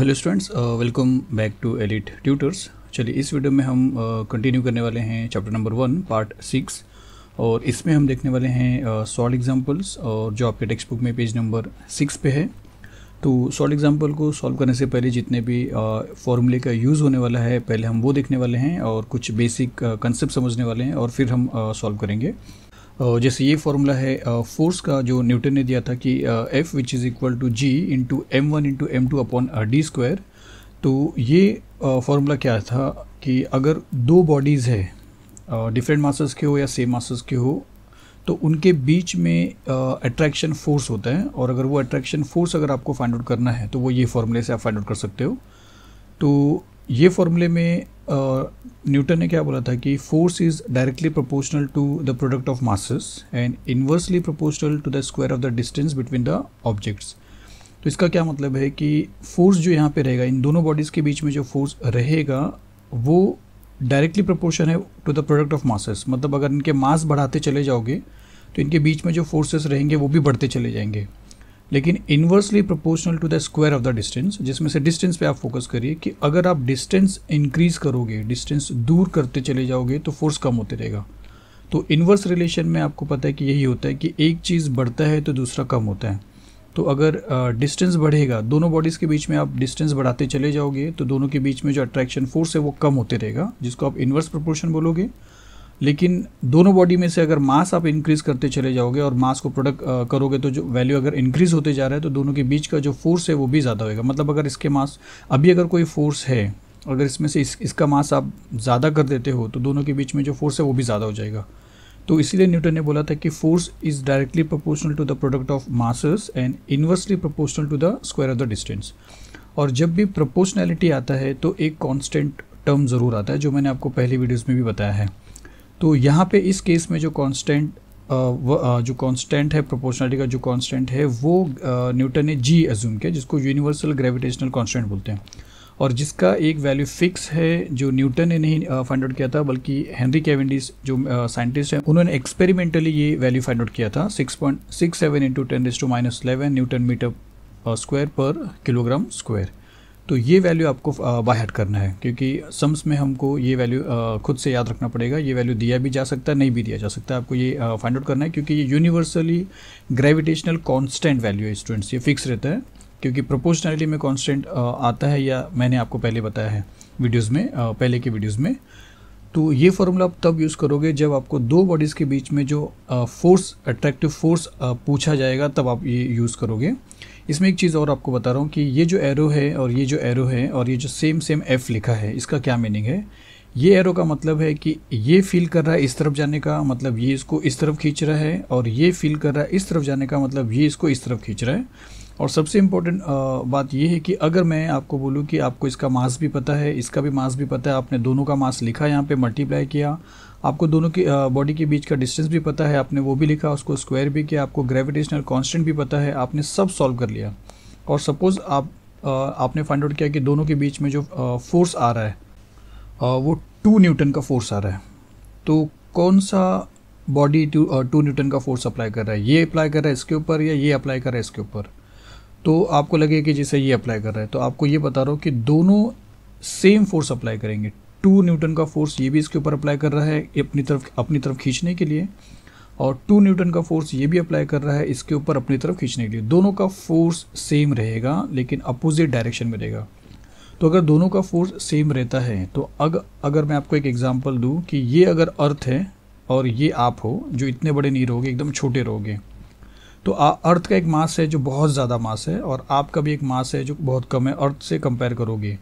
Hello students welcome back to Elite Tutors चलिए इस video में हम कंटिन्यू uh, करने वाले हैं chapter number one part six और इसमें हम देखने वाले हैं सॉल्ट uh, एग्जांपल्स और जो आपके टेक्स्ट बुक में पेज नंबर सिक्स पे है तो सॉल्ट एग्जांपल को सॉल्व करने से पहले जितने भी फॉर्मूले uh, का यूज़ होने वाला है पहले हम वो देखने वाले हैं और कुछ बेसिक कंसेप्ट uh, समझने वाले हैं और फिर हम सॉल्व uh, करेंगे जैसे ये फार्मूला है फोर्स का जो न्यूटन ने दिया था कि F which is equal to G into M one into M two upon D square तो ये फार्मूला क्या था कि अगर दो बॉडीज़ है डिफरेंट मासस के हो या सेम मासस के हो तो उनके बीच में अट्रैक्शन फोर्स होता है और अगर वो अट्रैक्शन फोर्स अगर आपको फाइंड आउट करना है तो वो ये फार्मूले से आप फाइंड आउट कर सकते हो तो ये फॉर्मूले में न्यूटन ने क्या बोला था कि force is directly proportional to the product of masses and inversely proportional to the square of the distance between the objects तो इसका क्या मतलब है कि फोर्स जो यहाँ पे रहेगा इन दोनों बॉडीज़ के बीच में जो फोर्स रहेगा वो डायरेक्टली प्रोपोर्शन है to the product of masses मतलब अगर इनके मास बढ़ाते चले जाओगे तो इनके बीच में जो फोर्सेस रहेंगे वो भी बढ़ते चले जाएंगे लेकिन inversely proportional to the square of the distance जिसमें से डिस्टेंस पे आप फोकस करिए कि अगर आप डिस्टेंस इंक्रीज करोगे डिस्टेंस दूर करते चले जाओगे तो फोर्स कम होते रहेगा तो इन्वर्स रिलेशन में आपको पता है कि यही होता है कि एक चीज़ बढ़ता है तो दूसरा कम होता है तो अगर डिस्टेंस बढ़ेगा दोनों बॉडीज़ के बीच में आप डिस्टेंस बढ़ाते चले जाओगे तो दोनों के बीच में जो अट्रैक्शन फोर्स है वो कम होते रहेगा जिसको आप इन्वर्स प्रोपोर्शन बोलोगे लेकिन दोनों बॉडी में से अगर मास आप इंक्रीज़ करते चले जाओगे और मास को प्रोडक्ट करोगे तो जो वैल्यू अगर इंक्रीज़ होते जा रहा है तो दोनों के बीच का जो फोर्स है वो भी ज़्यादा होगा मतलब अगर इसके मास अभी अगर कोई फोर्स है अगर इसमें से इस, इसका मास आप ज़्यादा कर देते हो तो दोनों के बीच में जो फोर्स है वो भी ज़्यादा हो जाएगा तो इसीलिए न्यूटन ने बोला था कि force is directly proportional to the product of masses and inversely proportional to the square of the distance और जब भी प्रोपोर्शनैलिटी आता है तो एक कांस्टेंट टर्म ज़रूर आता है जो मैंने आपको पहली वीडियोस में भी बताया है तो यहाँ पे इस केस में जो कांस्टेंट जो कांस्टेंट है प्रोपोर्शनलिटी का जो कांस्टेंट है वो न्यूटन ने जी एजूम किया जिसको यूनिवर्सल ग्रेविटेशनल कांस्टेंट बोलते हैं और जिसका एक वैल्यू फिक्स है जो न्यूटन ने नहीं फाइंड आउट किया था बल्कि हेनरी कैवेंडिस जो साइंटिस्ट हैं उन्होंने एक्सपेरिमेंटली ये वैल्यू फाइंड आउट किया था six point six seven into ten to minus eleven newton metre square पर किलोग्राम स्क्वायर तो ये वैल्यू आपको बाय हट करना है क्योंकि सम्स में हमको ये वैल्यू खुद से याद रखना पड़ेगा ये वैल्यू दिया भी जा सकता है नहीं भी दिया जा सकता है आपको ये फाइंड आउट करना है क्योंकि ये यूनिवर्सली ग्रेविटेशनल कांस्टेंट वैल्यू है स्टूडेंट्स ये फिक्स रहता है क्योंकि प्रोपोर्शनैलिटी में कॉन्स्टेंट आता है या मैंने आपको पहले बताया है वीडियोज़ में पहले के वीडियोज़ में तो ये फार्मूला आप तब यूज़ करोगे जब आपको दो बॉडीज़ के बीच में जो फोर्स अट्रैक्टिव फोर्स पूछा जाएगा तब आप ये यूज़ करोगे इसमें एक चीज़ और आपको बता रहा हूँ कि ये जो एरो है और ये जो एरो है और ये जो सेम सेम एफ़ लिखा है इसका क्या मीनिंग है ये एरो का मतलब है कि ये फील कर रहा है इस तरफ जाने का मतलब ये इसको इस तरफ खींच रहा है और ये फील कर रहा है इस तरफ जाने का मतलब ये इसको इस तरफ खींच रहा है और सबसे इम्पोर्टेंट बात यह है कि अगर मैं आपको बोलूँ कि आपको इसका मास भी पता है इसका भी मास भी पता है आपने दोनों का मास लिखा यहाँ पे मल्टीप्लाई किया आपको दोनों की बॉडी के बीच का डिस्टेंस भी पता है आपने वो भी लिखा उसको स्क्वायर भी किया आपको ग्रेविटेशनल कांस्टेंट भी पता है आपने सब सॉल्व कर लिया और सपोज़ आप आपने फाइंड आउट किया कि दोनों के बीच में जो फोर्स आ रहा है वो टू न्यूटन का फोर्स आ रहा है तो कौन सा बॉडी टू टू न्यूटन का फोर्स अप्लाई कर रहा है ये अप्लाई कर रहा है इसके ऊपर या ये अप्लाई कर रहा है इसके ऊपर तो आपको लगे कि जैसे ये अप्लाई कर रहा है तो आपको ये बता रहा हूँ कि दोनों सेम फोर्स अप्लाई करेंगे टू न्यूटन का फोर्स ये भी इसके ऊपर अप्लाई कर रहा है अपनी तरफ अपनी तरफ खींचने के लिए और टू न्यूटन का फोर्स ये भी अप्लाई कर रहा है इसके ऊपर अपनी तरफ खींचने के लिए दोनों का फोर्स सेम रहेगा लेकिन अपोजिट डायरेक्शन में रहेगा तो अगर दोनों का फोर्स सेम रहता है तो अग, अगर मैं आपको एक एग्जाम्पल दूँ कि ये अगर अर्थ है और ये आप हो जो इतने बड़े नहीं रहोगे एकदम छोटे रहोगे तो आ, अर्थ का एक मास है जो बहुत ज़्यादा मास है और आपका भी एक मास है जो बहुत कम है अर्थ से कंपेयर करोगे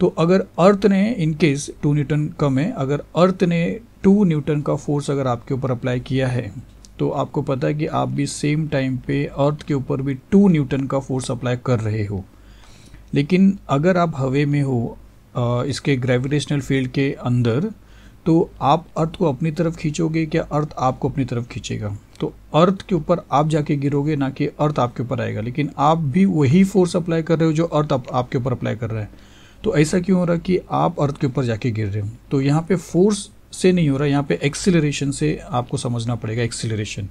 तो अगर अर्थ ने इनकेस टू न्यूटन कम है अगर अर्थ ने टू न्यूटन का फोर्स अगर आपके ऊपर अप्लाई किया है तो आपको पता है कि आप भी सेम टाइम पे अर्थ के ऊपर भी टू न्यूटन का फोर्स अप्लाई कर रहे हो लेकिन अगर आप हवे में हो इसके ग्रेविटेशनल फील्ड के अंदर तो आप अर्थ को अपनी तरफ खींचोगे क्या अर्थ आपको अपनी तरफ खींचेगा तो अर्थ के ऊपर आप जाके गिरोगे ना कि अर्थ आपके ऊपर आएगा लेकिन आप भी वही फोर्स अप्लाई कर रहे हो जो अर्थ आप, आपके ऊपर अप्लाई कर रहे हैं तो ऐसा क्यों हो रहा है कि आप अर्थ के ऊपर जाके गिर रहे हो तो यहाँ पे फोर्स से नहीं हो रहा यहाँ पे एक्सिलरेशन से आपको समझना पड़ेगा एक्सिलरेशन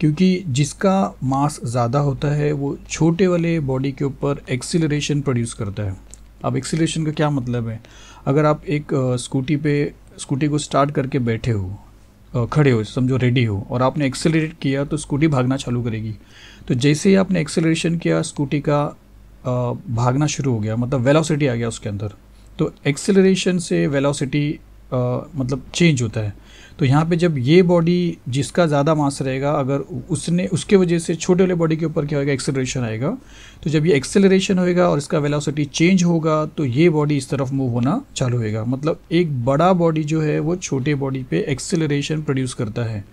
क्योंकि जिसका मास ज़्यादा होता है वो छोटे वाले बॉडी के ऊपर एक्सिलरेशन प्रोड्यूस करता है अब एक्सिलेशन का क्या मतलब है अगर आप एक स्कूटी पे स्कूटी को स्टार्ट करके बैठे हो खड़े हो समझो रेडी हो और आपने एक्सेलरेट किया तो स्कूटी भागना चालू करेगी तो जैसे ही आपने एक्सेलरेशन किया स्कूटी का भागना शुरू हो गया मतलब वेलोसिटी आ गया उसके अंदर तो एक्सेलरेशन से वेलोसिटी मतलब चेंज होता है तो यहाँ पे जब ये बॉडी जिसका ज़्यादा मास रहेगा अगर उसने उसके वजह से छोटे वाले बॉडी के ऊपर क्या होगा एक्सेलरेशन आएगा तो जब ये एक्सेलरेशन होएगा और इसका वेलोसिटी चेंज होगा तो ये बॉडी इस तरफ मूव होना चालू होएगा मतलब एक बड़ा बॉडी जो है वो छोटे बॉडी पे एक्सेलरेशन प्रोड्यूस करता है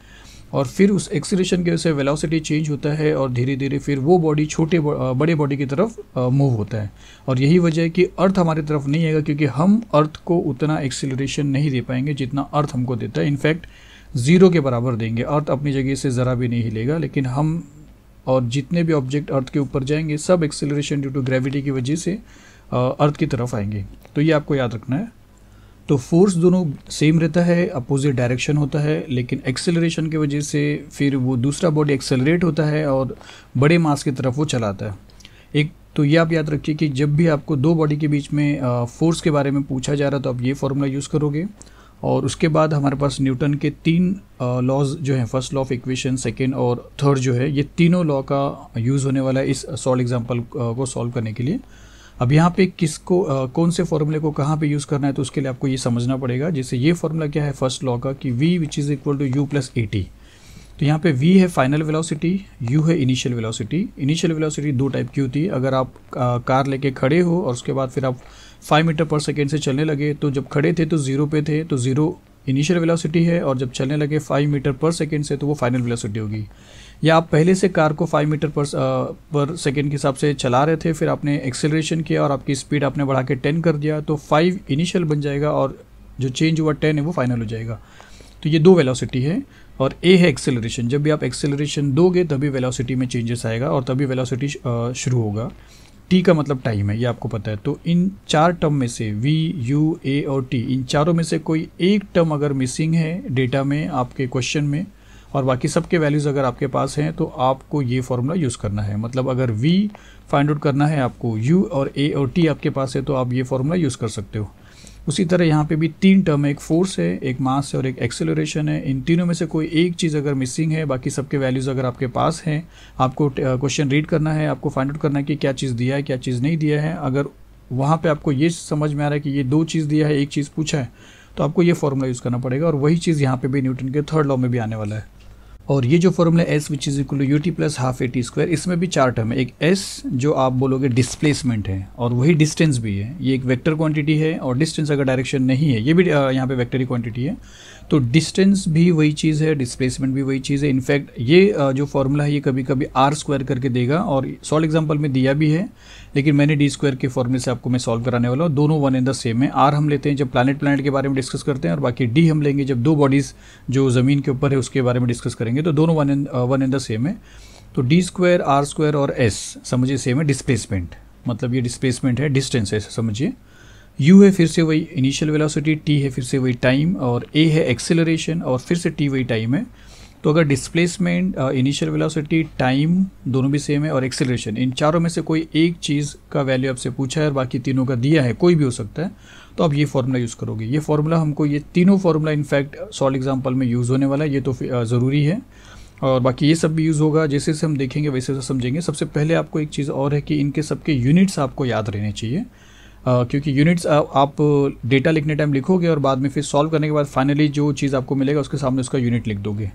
और फिर उस एक्सीलेशन की वजह से वेलोसिटी चेंज होता है और धीरे धीरे फिर वो बॉडी छोटे बड़े बॉडी की तरफ मूव होता है और यही वजह है कि अर्थ हमारी तरफ नहीं आएगा क्योंकि हम अर्थ को उतना एक्सीलरेशन नहीं दे पाएंगे जितना अर्थ हमको देता है इनफैक्ट ज़ीरो के बराबर देंगे अर्थ अपनी जगह से ज़रा भी नहीं हिलेगा लेकिन हम और जितने भी ऑब्जेक्ट अर्थ के ऊपर जाएंगे सब एक्सेलरेशन ड्यू टू ग्रेविटी की वजह से अर्थ की तरफ आएंगे तो ये आपको याद रखना है तो फोर्स दोनों सेम रहता है अपोजिट डायरेक्शन होता है लेकिन एक्सेलरेशन की वजह से फिर वो दूसरा बॉडी एक्सेलरेट होता है और बड़े मास की तरफ वो चलाता है एक तो ये आप याद रखिए कि जब भी आपको दो बॉडी के बीच में फोर्स के बारे में पूछा जा रहा तो आप ये फार्मूला यूज़ करोगे और उसके बाद हमारे पास न्यूटन के तीन लॉज जो हैं first law of equation second और थर्ड जो है ये तीनों लॉ का यूज़ होने वाला है इस सॉल्व एग्जाम्पल को सॉल्व करने के लिए अब यहाँ पे किसको कौन से फॉर्मूले को कहाँ पे यूज़ करना है तो उसके लिए आपको ये समझना पड़ेगा जैसे ये फॉर्मूला क्या है फर्स्ट लॉ का कि V which is equal to U plus A T तो यहाँ पे v है फाइनल वेलोसिटी u है इनिशियल वेलोसिटी इनिशियल वेलोसिटी दो टाइप की होती है अगर आप आ, कार लेके खड़े हो और उसके बाद फिर आप 5 मीटर पर सेकेंड से चलने लगे तो जब खड़े थे तो ज़ीरो पे थे तो ज़ीरो इनिशियल वेलोसिटी है और जब चलने लगे 5 मीटर पर सेकेंड से तो वो फाइनल वेलोसिटी होगी या आप पहले से कार को फाइव मीटर पर पर सेकेंड के हिसाब से चला रहे थे फिर आपने एक्सेलरेशन किया और आपकी स्पीड आपने बढ़ा के टेन कर दिया तो फाइव इनिशियल बन जाएगा और जो चेंज हुआ टेन है वो फाइनल हो जाएगा तो ये दो वेलोसिटी है और ए है एक्सेलरेशन जब भी आप एक्सेलरेशन दोगे तभी वेलोसिटी में चेंजेस आएगा और तभी वेलोसिटी शुरू होगा टी का मतलब टाइम है ये आपको पता है तो इन चार टर्म में से वी यू ए और टी इन चारों में से कोई एक टर्म अगर मिसिंग है डेटा में आपके क्वेश्चन में और बाकी सब के वैल्यूज़ अगर आपके पास हैं तो आपको ये फार्मूला यूज़ करना है मतलब अगर v फाइंड आउट करना है आपको u और a और t आपके पास है तो आप ये फार्मूला यूज़ कर सकते हो उसी तरह यहाँ पे भी तीन टर्म है एक फोर्स है एक मास है और एक एक्सेलरेशन है इन तीनों में से कोई एक चीज़ अगर मिसिंग है बाकी सबके वैल्यूज़ अगर आपके पास हैं आपको क्वेश्चन रीड करना है आपको फाइंड आउट करना है कि क्या चीज़ दिया है क्या चीज़ नहीं दिया है अगर वहाँ पर आपको ये समझ में आ रहा है कि ये दो चीज़ दिया है एक चीज़ पूछा है तो आपको ये फॉर्मूला यूज़ करना पड़ेगा और वही चीज़ यहाँ पे भी न्यूटन के थर्ड लॉ में भी आने वाला है और ये जो formula S which is equal to U T plus half A T square इसमें भी चार टर्म है एक एस जो आप बोलोगे डिस्प्लेसमेंट है और वही डिस्टेंस भी है ये एक वेक्टर क्वांटिटी है और डिस्टेंस अगर डायरेक्शन नहीं है ये भी यहाँ पे वेक्टर ही क्वांटिटी है तो डिस्टेंस भी वही चीज़ है डिस्प्लेसमेंट भी वही चीज़ है इनफैक्ट ये जो फॉर्मूला है ये कभी कभी आर स्क्वायर करके देगा और सॉल्ट एग्जाम्पल में दिया भी है लेकिन मैंने डी स्क्वायर के फॉर्मूले से आपको मैं सॉल्व कराने वाला हूँ दोनों वन इन द सेम है आर हम लेते हैं जब प्लानट प्लानट के बारे में डिस्कस करते हैं और बाकी डी हम लेंगे जब दो बॉडीज़ जो ज़मीन के ऊपर है उसके बारे में डिस्कस करेंगे तो दोनों one in one in the same है तो डी स्क्वायर आर स्क्वायर और एस समझिए सेम है डिस्प्लेसमेंट मतलब ये डिस्प्लेसमेंट है डिस्टेंस है समझिए यू है फिर से वही इनिशियल वेलोसिटी टी है फिर से वही टाइम और ए है एक्सेलरेशन और फिर से टी वही टाइम है तो अगर डिस्प्लेसमेंट इनिशियल वेलोसिटी टाइम दोनों भी सेम है और एक्सेलरेशन इन चारों में से कोई एक चीज़ का वैल्यू आपसे पूछा है और बाकी तीनों का दिया है कोई भी हो सकता है तो आप ये फार्मूला यूज़ करोगे ये फार्मूला हमको ये तीनों फार्मूला इनफैक्ट सॉल्व एग्जाम्पल में यूज़ होने वाला है ये तो uh, ज़रूरी है और बाकी ये सब भी यूज़ होगा जैसे जैसे हम देखेंगे वैसे वैसे समझेंगे सबसे पहले आपको एक चीज़ और है कि इनके सबके यूनिट्स आपको याद रहने चाहिए Uh, क्योंकि यूनिट्स uh, आप डेटा लिखने टाइम लिखोगे और बाद में फिर सॉल्व करने के बाद फाइनली जो चीज़ आपको मिलेगा उसके सामने उसका यूनिट लिख दोगे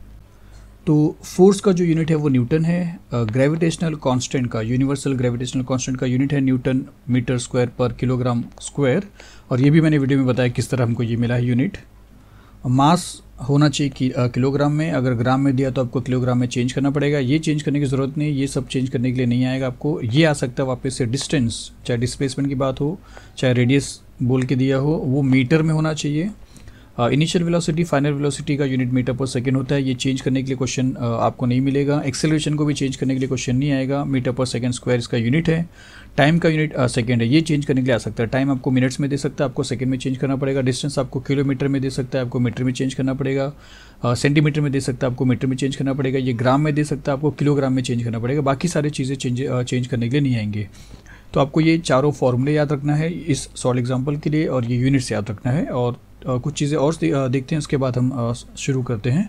तो फोर्स का जो यूनिट है वो न्यूटन है ग्रेविटेशनल कांस्टेंट का यूनिवर्सल ग्रेविटेशनल कांस्टेंट का यूनिट है न्यूटन मीटर स्क्वायर पर किलोग्राम स्क्वायर और ये भी मैंने वीडियो में बताया किस तरह हमको ये मिला है यूनिट मास होना चाहिए कि, किलोग्राम में अगर ग्राम में दिया तो आपको किलोग्राम में चेंज करना पड़ेगा ये चेंज करने की ज़रूरत नहीं ये सब चेंज करने के लिए नहीं आएगा आपको ये आ सकता है वापस से डिस्टेंस चाहे डिस्प्लेसमेंट की बात हो चाहे रेडियस बोल के दिया हो वो मीटर में होना चाहिए इनिशियल वेलोसिटी फाइनल वेलोसिटी का यूनिट मीटर पर सेकेंड होता है ये चेंज करने के लिए क्वेश्चन uh, आपको नहीं मिलेगा एक्सेलरेशन को भी चेंज करने के लिए क्वेश्चन नहीं आएगा मीटर पर सेकेंड स्क्वायर इसका यूनिट है टाइम का यूनिट सेकेंड uh, है ये चेंज करने के लिए आ सकता है टाइम आपको मिनट्स में दे सकता है आपको सेकेंड में चेंज करना पड़ेगा डिस्टेंस आपको किलोमीटर में दे सकता है आपको मीटर में चेंज करना पड़ेगा सेंटीमीटर uh, में दे सकता है आपको मीटर में चेंज करना पड़ेगा ये ग्राम में दे सकता है आपको किलोग्राम में चेंज करना पड़ेगा बाकी सारी चीज़ें चेंज चेंज करने के लिए नहीं आएंगे तो आपको ये चारों फॉर्मूले याद रखना है इस सॉल्ट एग्जाम्पल के लिए और ये यूनिट्स याद रखना है और कुछ चीज़ें और देखते हैं उसके बाद हम शुरू करते हैं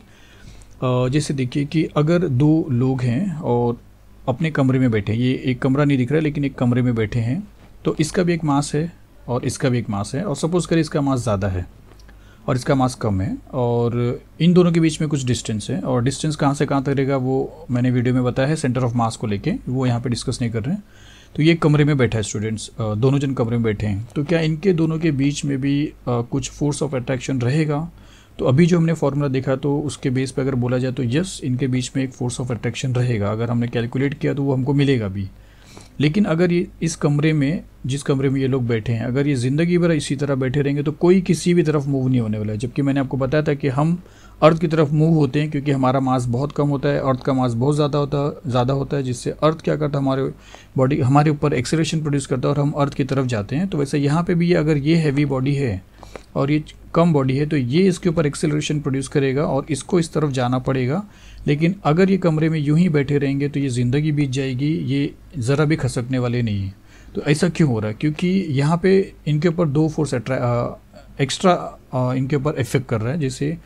जैसे देखिए कि अगर दो लोग हैं और अपने कमरे में बैठे ये एक कमरा नहीं दिख रहा है लेकिन एक कमरे में बैठे हैं तो इसका भी एक मास है और इसका भी एक मास है और सपोज़ करें इसका मास ज़्यादा है और इसका मास कम है और इन दोनों के बीच में कुछ डिस्टेंस है और डिस्टेंस कहाँ से कहाँ तक रहेगा वो मैंने वीडियो में बताया है सेंटर ऑफ मास को लेके वो यहाँ पे डिस्कस नहीं कर रहे हैं तो ये कमरे में बैठा है स्टूडेंट्स दोनों जन कमरे में बैठे हैं तो क्या इनके दोनों के बीच में भी कुछ फोर्स ऑफ अट्रैक्शन रहेगा तो अभी जो हमने फार्मूला देखा तो उसके बेस पर अगर बोला जाए तो यस इनके बीच में एक फोर्स ऑफ अट्रैक्शन रहेगा अगर हमने कैलकुलेट किया तो वो हमको मिलेगा भी लेकिन अगर ये इस कमरे में जिस कमरे में ये लोग बैठे हैं अगर ये ज़िंदगी भर इसी तरह बैठे रहेंगे तो कोई किसी भी तरफ मूव नहीं होने वाला है जबकि मैंने आपको बताया था कि हम अर्थ की तरफ मूव होते हैं क्योंकि हमारा मास बहुत कम होता है अर्थ का मास बहुत ज़्यादा होता है ज़्यादा होता है जिससे अर्थ क्या करता है हमारे बॉडी हमारे ऊपर एक्सेलेशन प्रोड्यूस करता है और हम अर्थ की तरफ जाते हैं तो वैसे यहाँ पे भी ये अगर ये हैवी बॉडी है और ये कम बॉडी है तो ये इसके ऊपर एक्सेलेशन प्रोड्यूस करेगा और इसको इस तरफ जाना पड़ेगा लेकिन अगर ये कमरे में यूँ ही बैठे रहेंगे तो ये ज़िंदगी बीत जाएगी ये ज़रा भी खसकने वाले नहीं है तो ऐसा क्यों हो रहा है क्योंकि यहाँ पर इनके ऊपर दो फोर्स एक्स्ट्रा इनके ऊपर इफेक्ट कर रहा है जैसे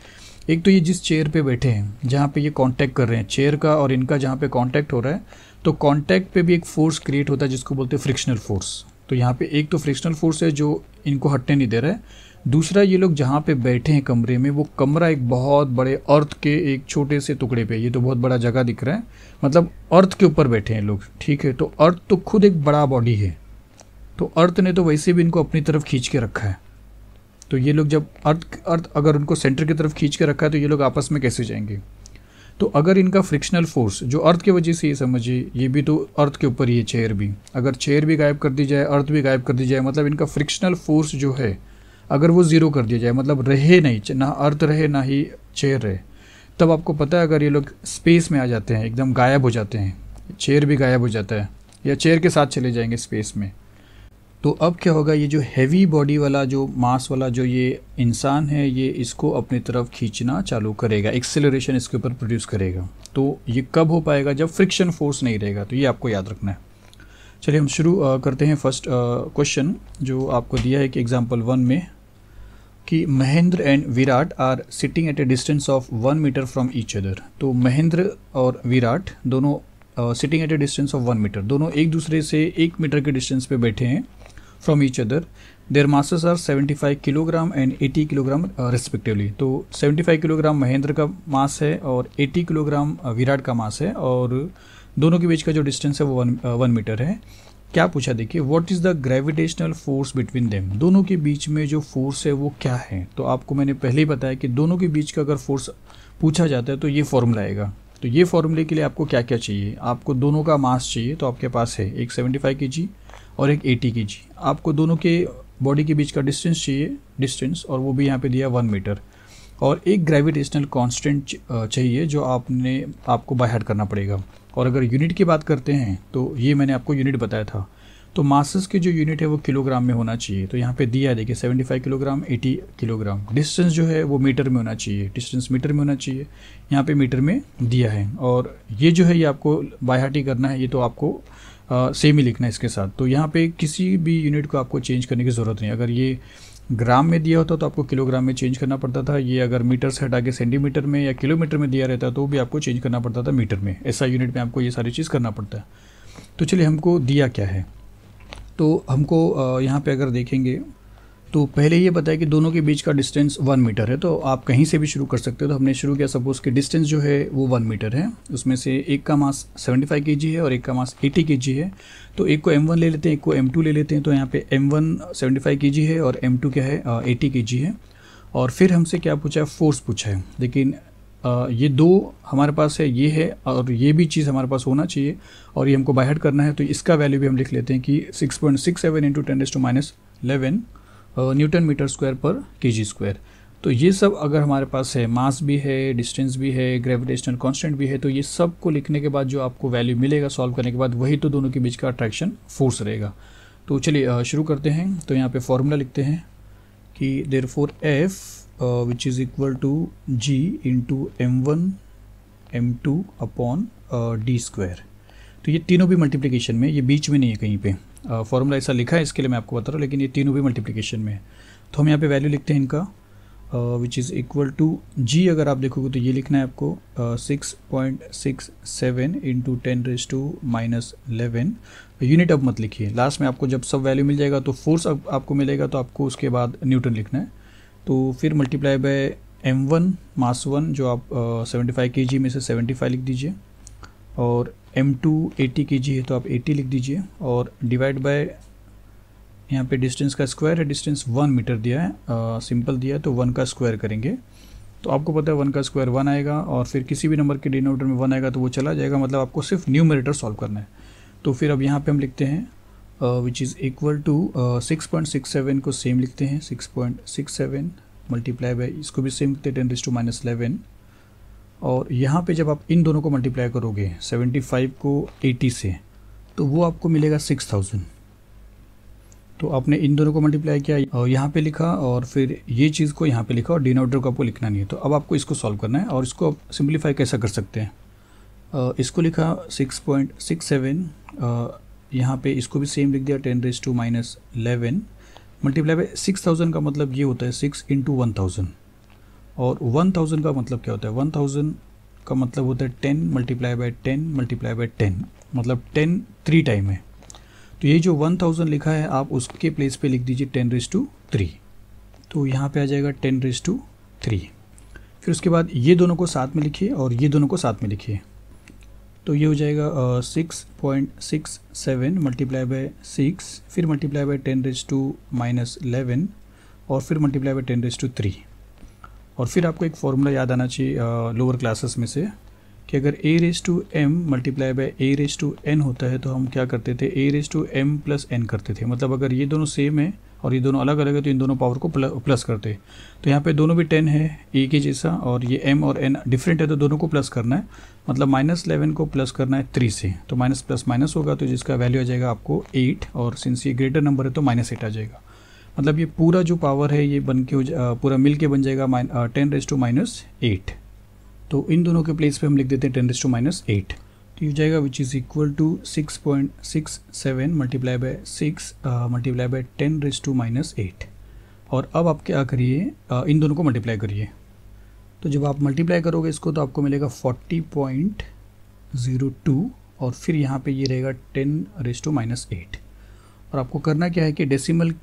एक तो ये जिस चेयर पे बैठे हैं जहाँ पे ये कांटेक्ट कर रहे हैं चेयर का और इनका जहाँ पे कांटेक्ट हो रहा है तो कांटेक्ट पे भी एक फोर्स क्रिएट होता है जिसको बोलते हैं फ्रिक्शनल फोर्स तो यहाँ पे एक तो फ्रिक्शनल फोर्स है जो इनको हटने नहीं दे रहा है दूसरा ये लोग जहाँ पे बैठे हैं कमरे में वो कमरा एक बहुत बड़े अर्थ के एक छोटे से टुकड़े पे ये तो बहुत बड़ा जगह दिख रहा है मतलब अर्थ के ऊपर बैठे हैं लोग ठीक है तो अर्थ तो खुद एक बड़ा बॉडी है तो अर्थ ने तो वैसे भी इनको अपनी तरफ खींच के रखा है तो ये लोग जब अर्थ अर्थ अगर उनको सेंटर की तरफ खींच के रखा है तो ये लोग आपस में कैसे जाएंगे तो अगर इनका फ्रिक्शनल फोर्स जो अर्थ की वजह से ये समझिए ये भी तो अर्थ के ऊपर ही है चेयर भी अगर चेयर भी गायब कर दी जाए अर्थ भी गायब कर दी जाए मतलब इनका फ्रिक्शनल फोर्स जो है अगर वो ज़ीरो कर दिया जाए मतलब रहे नहीं ना अर्थ रहे ना ही चेयर रहे तब आपको पता है अगर ये लोग स्पेस में आ जाते हैं एकदम गायब हो जाते हैं चेयर भी गायब हो जाता है या चेयर के साथ चले जाएंगे स्पेस में तो अब क्या होगा ये जो हैवी बॉडी वाला जो मास वाला जो ये इंसान है ये इसको अपनी तरफ खींचना चालू करेगा एक्सेलरेशन इसके ऊपर प्रोड्यूस करेगा तो ये कब हो पाएगा जब फ्रिक्शन फोर्स नहीं रहेगा तो ये आपको याद रखना है चलिए हम शुरू करते हैं फर्स्ट क्वेश्चन जो आपको दिया है कि एग्जाम्पल वन में कि Mahendra and Virat are sitting at a distance of one metre from each other तो महेंद्र और विराट दोनों sitting at a distance of one metre दोनों एक दूसरे से एक मीटर के डिस्टेंस पे बैठे हैं from each other. Their masses are 75 kilogram and 80 kilogram respectively तो 75 किलोग्राम महेंद्र का मास है और 80 किलोग्राम uh, विराट का मास है और दोनों के बीच का जो डिस्टेंस है वो वन वन मीटर है क्या पूछा देखिए what is the gravitational force between them दोनों के बीच में जो फोर्स है वो क्या है तो आपको मैंने पहले ही बताया कि दोनों के बीच का अगर फोर्स पूछा जाता है तो ये फॉर्मूला आएगा तो ये फॉर्मूले के लिए आपको क्या क्या चाहिए आपको दोनों का मास चाहिए तो आपके पास है एक सेवेंटी फाइव के जी और एक एटी के जी आपको दोनों के बॉडी के बीच का डिस्टेंस चाहिए डिस्टेंस और वो भी यहाँ पे दिया वन मीटर और एक ग्रेविटेशनल कांस्टेंट चाहिए जो आपने आपको बाय हार्ट करना पड़ेगा और अगर यूनिट की बात करते हैं तो ये मैंने आपको यूनिट बताया था तो मासस के जो यूनिट है वो किलोग्राम में होना चाहिए तो यहाँ पे दिया है देखिए 75 किलोग्राम 80 किलोग्राम डिस्टेंस जो है वो मीटर में होना चाहिए डिस्टेंस मीटर में होना चाहिए यहाँ पे मीटर में दिया है और ये जो है ये आपको बाय हार्ट ही करना है ये तो आपको सेम ही लिखना है इसके साथ तो यहाँ पे किसी भी यूनिट को आपको चेंज करने की ज़रूरत नहीं अगर ये ग्राम में दिया होता तो आपको किलोग्राम में चेंज करना पड़ता था ये अगर मीटर से हटा के सेंटीमीटर में या किलोमीटर में दिया रहता तो भी आपको चेंज करना पड़ता था मीटर में ऐसा यूनिट में आपको ये सारी चीज़ करना पड़ता है तो चलिए हमको दिया क्या है तो हमको यहाँ पे अगर देखेंगे तो पहले ये बताया कि दोनों के बीच का डिस्टेंस वन मीटर है तो आप कहीं से भी शुरू कर सकते हो तो हमने शुरू किया सपोज कि डिस्टेंस जो है वो वन मीटर है उसमें से एक का मास 75 जी है और एक का मास 80 जी है तो एक को M1 ले लेते हैं एक को M2 ले लेते हैं तो यहाँ पे M1 75 जी है और M2 क्या है एटी के जी है और फिर हमसे क्या पूछा है फोर्स पूछा है लेकिन ये दो हमारे पास है ये है और ये भी चीज़ हमारे पास होना चाहिए और ये हमको बाय करना है तो इसका वैल्यू भी हम लिख लेते हैं कि six point six seven into ten to minus eleven newton metre square पर के जी स्क्वायर तो ये सब अगर हमारे पास है मास भी है डिस्टेंस भी है ग्रेविटेशनल कांस्टेंट भी है तो ये सब को लिखने के बाद जो आपको वैल्यू मिलेगा सॉल्व करने के बाद वही तो दोनों के बीच का अट्रैक्शन फोर्स रहेगा तो चलिए शुरू करते हैं तो यहाँ पे फॉर्मूला लिखते हैं कि therefore F which is equal to G into M one M two upon D square तो ये तीनों भी मल्टीप्लिकेशन में ये बीच में नहीं है कहीं पे फॉर्मूला ऐसा लिखा है इसके लिए मैं आपको बता रहा हूँ लेकिन ये तीनों भी मल्टीप्लीकेशन में है तो हम यहाँ पे वैल्यू लिखते हैं इनका which is equal to G अगर आप देखोगे तो ये लिखना है आपको six point six seven into ten raise to minus eleven unit अब मत लिखिए लास्ट में आपको जब सब वैल्यू मिल जाएगा तो फोर्स अब आपको मिलेगा तो आपको उसके बाद न्यूटन लिखना है तो फिर multiply by M one mass one जो आप सेवेंटी फाइव के जी में से सेवेंटी फाइव लिख दीजिए और एम टू एटी जी है तो आप एटी लिख दीजिए और डिवाइड बाय यहाँ पे डिस्टेंस का स्क्वायर है डिस्टेंस वन मीटर दिया है सिंपल दिया है तो वन का स्क्वायर करेंगे तो आपको पता है वन का स्क्वायर वन आएगा और फिर किसी भी नंबर के डिनोमीटर में वन आएगा तो वो चला जाएगा मतलब आपको सिर्फ न्यूमरेटर सॉल्व करना है तो फिर अब यहाँ पर हम लिखते हैं which is equal to six point six seven को सेम लिखते हैं six point six seven multiply by इसको भी सेम लिखते हैं टेन रिस टू माइनस इलेवन और यहाँ पे जब आप इन दोनों को मल्टीप्लाई करोगे 75 को 80 से तो वो आपको मिलेगा 6000 तो आपने इन दोनों को मल्टीप्लाई किया और यहाँ पे लिखा और फिर ये चीज़ को यहाँ पे लिखा और डिनोमीटर को आपको लिखना नहीं है तो अब आपको इसको सॉल्व करना है और इसको आप सिंप्लीफाई कैसा कर सकते हैं इसको लिखा सेवन यहाँ पर इसको भी सेम लिख दिया ten raise to minus eleven multiply by six thousand का मतलब ये होता है सिक्स इंटू वन थाउजेंड और वन थाउजेंड का मतलब क्या होता है वन थाउजेंड का मतलब होता है ten multiply by ten multiply by ten मतलब टेन थ्री टाइम है तो ये जो वन थाउजेंड लिखा है आप उसके प्लेस पे लिख दीजिए टेन रेस टू थ्री तो यहाँ पे आ जाएगा टेन रेस टू थ्री फिर उसके बाद ये दोनों को साथ में लिखिए और ये दोनों को साथ में लिखिए तो ये हो जाएगा six point six seven multiply by six फिर multiply by ten raise to minus eleven और फिर multiply by ten raise to three और फिर आपको एक फॉर्मूला याद आना चाहिए लोअर क्लासेस में से कि अगर A raise to M multiply by A raise to N होता है तो हम क्या करते थे A raise to M plus N करते थे मतलब अगर ये दोनों सेम है और ये दोनों अलग अलग है तो इन दोनों पावर को प्लस करते तो यहाँ पे दोनों भी टेन है ए के जैसा और ये एम और एन डिफरेंट है तो दोनों को प्लस करना है मतलब माइनस इलेवन को प्लस करना है थ्री से तो माइनस प्लस माइनस होगा तो जिसका वैल्यू आ जाएगा आपको एट और सिंस ये ग्रेटर नंबर है तो माइनस एट आ जाएगा मतलब ये पूरा जो पावर है ये बन के पूरा मिल के बन जाएगा ten raise to minus eight तो इन दोनों के प्लेस पे हम लिख देते हैं ten raise to minus eight तो ये जाएगा which is equal to six point six seven multiply by six multiply by ten raise to minus eight और अब आप क्या करिए uh, इन दोनों को मल्टीप्लाई करिए तो जब आप मल्टीप्लाई करोगे इसको तो आपको मिलेगा फोर्टी पॉइंट ज़ीरो टू और फिर यहाँ पे ये रहेगा ten raise to minus eight और आपको करना क्या है कि डेसिमल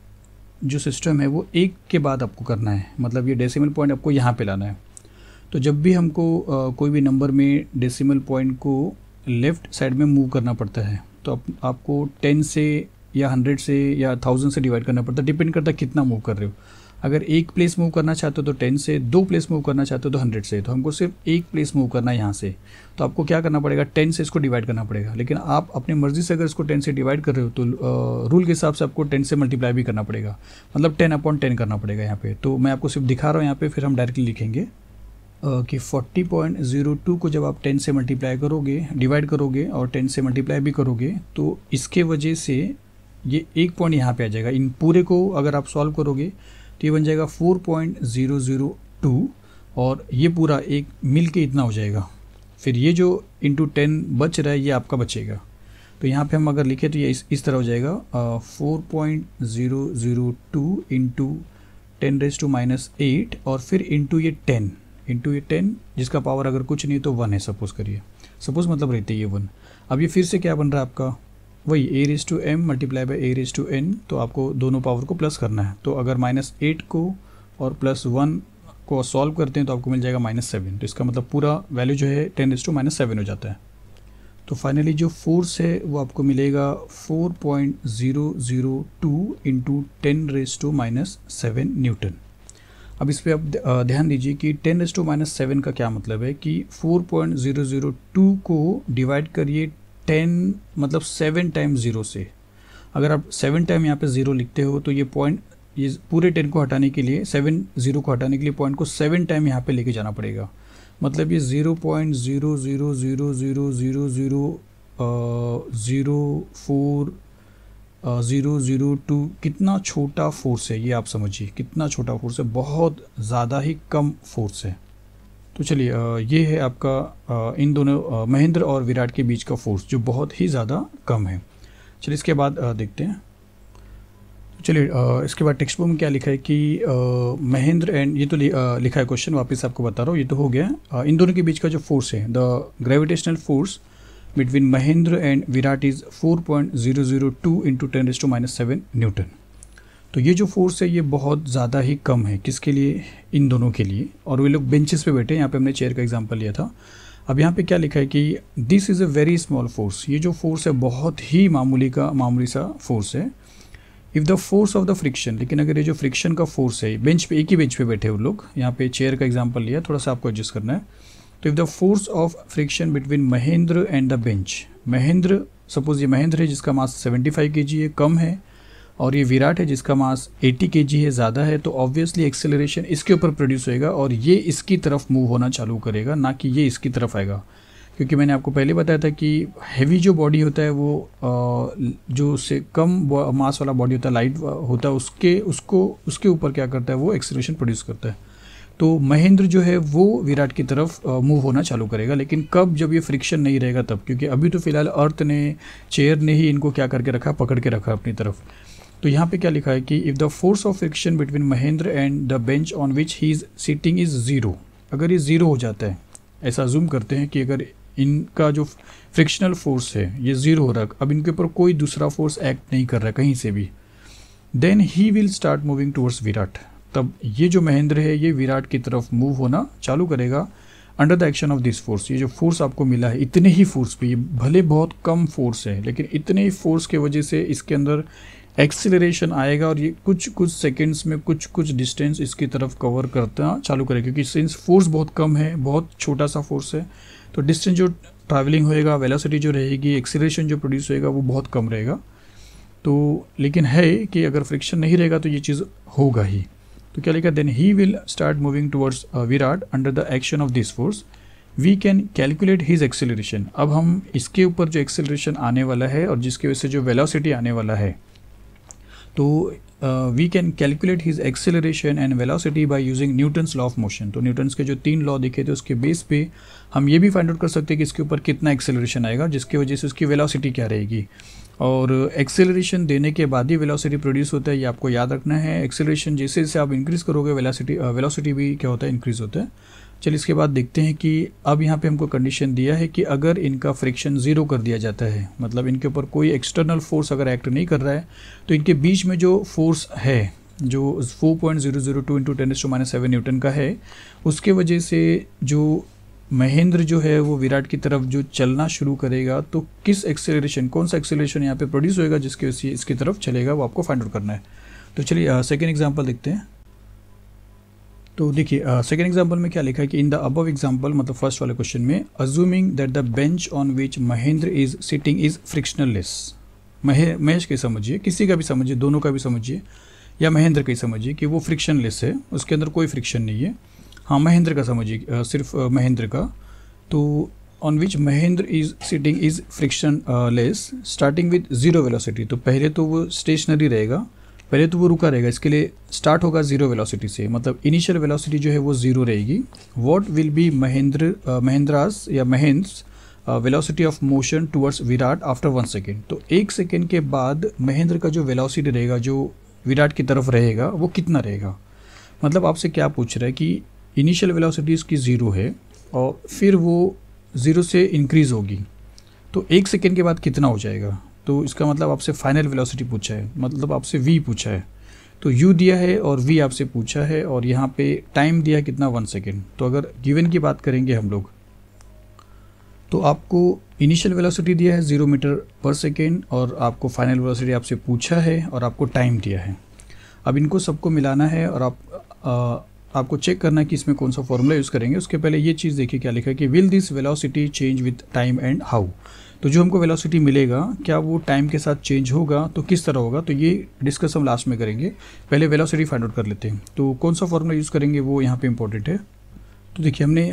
जो सिस्टम है वो एक के बाद आपको करना है मतलब ये डेसिमल पॉइंट आपको यहाँ पे लाना है तो जब भी हमको आ, कोई भी नंबर में डेसिमल पॉइंट को लेफ़्ट साइड में मूव करना पड़ता है तो आप, आपको टेन से या हंड्रेड से या थाउजेंड से डिवाइड करना पड़ता है डिपेंड करता है कितना मूव कर रहे हो अगर एक प्लेस मूव करना चाहते हो तो टेन से दो प्लेस मूव करना चाहते हो तो हंड्रेड से तो हमको सिर्फ एक प्लेस मूव करना है यहाँ से तो आपको क्या करना पड़ेगा टेन से इसको डिवाइड करना पड़ेगा लेकिन आप अपनी मर्जी से अगर इसको टेन से डिवाइड कर रहे हो तो रूल के हिसाब से आपको टेन से मल्टीप्लाई भी करना पड़ेगा मतलब टेन अपॉन टेन करना पड़ेगा यहाँ पर तो मैं आपको सिर्फ दिखा रहा हूँ यहाँ पर फिर हम डायरेक्टली लिखेंगे कि फोर्टी पॉइंट जीरो टू को जब आप टेन से मल्टीप्लाई करोगे डिवाइड करोगे और टेन से मल्टीप्लाई भी करोगे तो इसके वजह से ये एक पॉइंट यहाँ पे आ जाएगा इन पूरे को अगर आप सॉल्व करोगे तो ये बन जाएगा four point zero zero two और ये पूरा एक मिल के इतना हो जाएगा फिर ये जो इंटू टेन बच रहा है ये आपका बचेगा तो यहाँ पे हम अगर लिखें तो ये इस इस तरह हो जाएगा four point zero zero two into ten raise to minus eight और फिर इंटू ये टेन इंटू ये टेन जिसका पावर अगर कुछ नहीं तो वन है सपोज़ करिए सपोज़ मतलब रहती है ये वन अब ये फिर से क्या बन रहा है आपका वही A raise to M multiply by A raise to N तो आपको दोनों पावर को प्लस करना है तो अगर माइनस एट को और प्लस वन को सॉल्व करते हैं तो आपको मिल जाएगा माइनस सेवन तो इसका मतलब पूरा वैल्यू जो है ten raise to minus seven हो जाता है तो फाइनली जो फोर्स है वो आपको मिलेगा four point zero zero two into ten raise to minus seven newton अब इस पर आप ध्यान दीजिए कि ten raise to minus seven का क्या मतलब है कि four point zero zero two को डिवाइड करिए टेन मतलब सेवन टाइम ज़ीरो से अगर आप सेवन टाइम यहाँ पे ज़ीरो लिखते हो तो ये पॉइंट ये पूरे टेन को हटाने के लिए सेवन ज़ीरो को हटाने के लिए पॉइंट को सेवन टाइम यहाँ पे लेके जाना पड़ेगा मतलब ये zero point zero zero zero zero zero zero zero four zero zero two कितना छोटा फोर्स है ये आप समझिए कितना छोटा फोर्स है बहुत ज़्यादा ही कम फोर्स है तो चलिए ये है आपका इन दोनों महेंद्र और विराट के बीच का फोर्स जो बहुत ही ज़्यादा कम है चलिए इसके बाद देखते हैं तो चलिए इसके बाद टेक्स्ट बुक में क्या लिखा है कि महेंद्र एंड ये तो लिखा है क्वेश्चन वापस आपको बता रहा हूँ ये तो हो गया इन दोनों के बीच का जो फोर्स है the gravitational force between Mahendra and Virat is four point zero zero two into ten raise to minus seven newton तो ये जो फोर्स है ये बहुत ज़्यादा ही कम है किसके लिए इन दोनों के लिए और वे लोग बेंचेस पे बैठे यहाँ पे हमने चेयर का एग्जांपल लिया था अब यहाँ पे क्या लिखा है कि this is a very small force ये जो फोर्स है बहुत ही मामूली का मामूली सा फोर्स है if the force of the friction लेकिन अगर ये जो फ्रिक्शन का फोर्स है बेंच पे एक ही बेंच पे बैठे वो लोग यहाँ पे चेयर का एग्जाम्पल लिया थोड़ा सा आपको एडजस्ट करना है तो if the force of friction between Mahendra and the bench Mahendra suppose ये महेंद्र है जिसका मास 75 फाइव के जी है कम है और ये विराट है जिसका मास 80 के है ज़्यादा है तो ऑब्वियसली एक्सेलरेशन इसके ऊपर प्रोड्यूस होएगा और ये इसकी तरफ मूव होना चालू करेगा ना कि ये इसकी तरफ आएगा क्योंकि मैंने आपको पहले बताया था कि हैवी जो बॉडी होता है वो जो उससे कम मास वाला बॉडी होता है लाइट होता है उसके उसको उसके ऊपर क्या करता है वो एक्सेलरेशन प्रोड्यूस करता है तो महेंद्र जो है वो विराट की तरफ मूव होना चालू करेगा लेकिन कब जब ये फ्रिक्शन नहीं रहेगा तब क्योंकि अभी तो फिलहाल अर्थ ने चेयर ने ही इनको क्या करके रखा पकड़ के रखा अपनी तरफ तो यहाँ पे क्या लिखा है कि if the force of friction between Mahendra and the bench on which he is sitting is zero अगर ये ज़ीरो हो जाता है ऐसा जूम करते हैं कि अगर इनका जो फ्रिक्शनल फोर्स है ये ज़ीरो हो रहा है अब इनके ऊपर कोई दूसरा फोर्स एक्ट नहीं कर रहा कहीं से भी then he will start moving towards Virat तब ये जो महेंद्र है ये विराट की तरफ मूव होना चालू करेगा under the action of this force ये जो फोर्स आपको मिला है इतने ही फोर्स पे ये भले बहुत कम फोर्स है लेकिन इतने ही फोर्स के वजह से इसके अंदर एक्सीलरेशन आएगा और ये कुछ कुछ सेकेंड्स में कुछ कुछ डिस्टेंस इसकी तरफ कवर करता चालू करेगा क्योंकि सिंस फोर्स बहुत कम है बहुत छोटा सा फोर्स है तो डिस्टेंस जो ट्रैवलिंग होएगा वेलोसिटी जो रहेगी एक्सीलरेशन जो प्रोड्यूस होएगा वो बहुत कम रहेगा तो लेकिन है कि अगर फ्रिक्शन नहीं रहेगा तो ये चीज़ होगा ही तो क्या लिखा then he will start moving towards Virat under the action of this force we can calculate his acceleration अब हम इसके ऊपर जो एक्सेलरेशन आने वाला है और जिसकी वजह से जो वेलोसिटी आने वाला है Uh, तो we can calculate his acceleration and velocity by using Newton's law of motion तो न्यूटन्स के जो तीन लॉ दिखे थे उसके बेस पे हम ये भी फाइंड आउट कर सकते हैं कि इसके ऊपर कितना एक्सेलरेशन आएगा जिसकी वजह से उसकी वेलोसिटी क्या रहेगी और एक्सेलरेशन देने के बाद ही वेलोसिटी प्रोड्यूस होता है ये आपको याद रखना है एक्सेलरेशन जैसे जैसे आप इंक्रीज़ करोगे वेलोसिटी वेलोसिटी uh, भी क्या होता है इंक्रीज़ होता है चलिए इसके बाद देखते हैं कि अब यहाँ पे हमको कंडीशन दिया है कि अगर इनका फ्रिक्शन ज़ीरो कर दिया जाता है मतलब इनके ऊपर कोई एक्सटर्नल फोर्स अगर एक्ट नहीं कर रहा है तो इनके बीच में जो फोर्स है जो 4.002 point zero zero two into ten to minus seven Newton का है उसके वजह से जो महेंद्र जो है वो विराट की तरफ जो चलना शुरू करेगा तो किस एक्सेलरेशन कौन सा एक्सेलरेशन यहाँ पे प्रोड्यूस होएगा जिसके इसकी तरफ चलेगा वो आपको फाइंड आउट करना है तो चलिए सेकेंड एग्जाम्पल देखते हैं तो देखिए सेकेंड एग्जाम्पल में क्या लिखा है कि इन द अबव एग्जाम्पल मतलब फर्स्ट वाले क्वेश्चन में assuming that the bench on which Mahendra is sitting is frictionless महे महेश के समझिए किसी का भी समझिए दोनों का भी समझिए या महेंद्र का ही समझिए कि वो फ्रिक्शनलेस है उसके अंदर कोई फ्रिक्शन नहीं है हाँ महेंद्र का समझिए सिर्फ महेंद्र का तो on which Mahendra is sitting is frictionless starting with zero velocity तो पहले तो वो स्टेशनरी रहेगा पहले तो वो रुका रहेगा इसके लिए स्टार्ट होगा जीरो वेलोसिटी से मतलब इनिशियल वेलोसिटी जो है वो जीरो रहेगी what will be Mahendra Mahendra's या Mahendra velocity of motion towards Virat after one second तो एक सेकेंड के बाद महेंद्र का जो वेलासिटी रहेगा जो विराट की तरफ रहेगा वो कितना रहेगा मतलब आपसे क्या पूछ रहा है कि इनिशियल वेलासिटी इसकी ज़ीरो है और फिर वो ज़ीरो से इंक्रीज़ होगी तो एक सेकेंड के बाद कितना हो जाएगा तो इसका मतलब आपसे फाइनल वेलोसिटी पूछा है मतलब आपसे वी पूछा है तो यू दिया है और वी आपसे पूछा है और यहाँ पे टाइम दिया है कितना वन सेकेंड तो अगर गिवन की बात करेंगे हम लोग तो आपको इनिशियल वेलोसिटी दिया है ज़ीरो मीटर पर सेकेंड और आपको फाइनल वेलोसिटी आपसे पूछा है और आपको टाइम दिया है अब इनको सबको मिलाना है और आप आ, आपको चेक करना है कि इसमें कौन सा फॉर्मूला यूज़ करेंगे उसके पहले ये चीज़ देखिए क्या लिखा है कि will this velocity change with time and how तो जो हमको वेलोसिटी मिलेगा क्या वो टाइम के साथ चेंज होगा तो किस तरह होगा तो ये डिस्कस हम लास्ट में करेंगे पहले वेलोसिटी फाइंड आउट कर लेते हैं तो कौन सा फॉर्मूला यूज़ करेंगे वो यहाँ पे इंपॉर्टेंट है तो देखिए हमने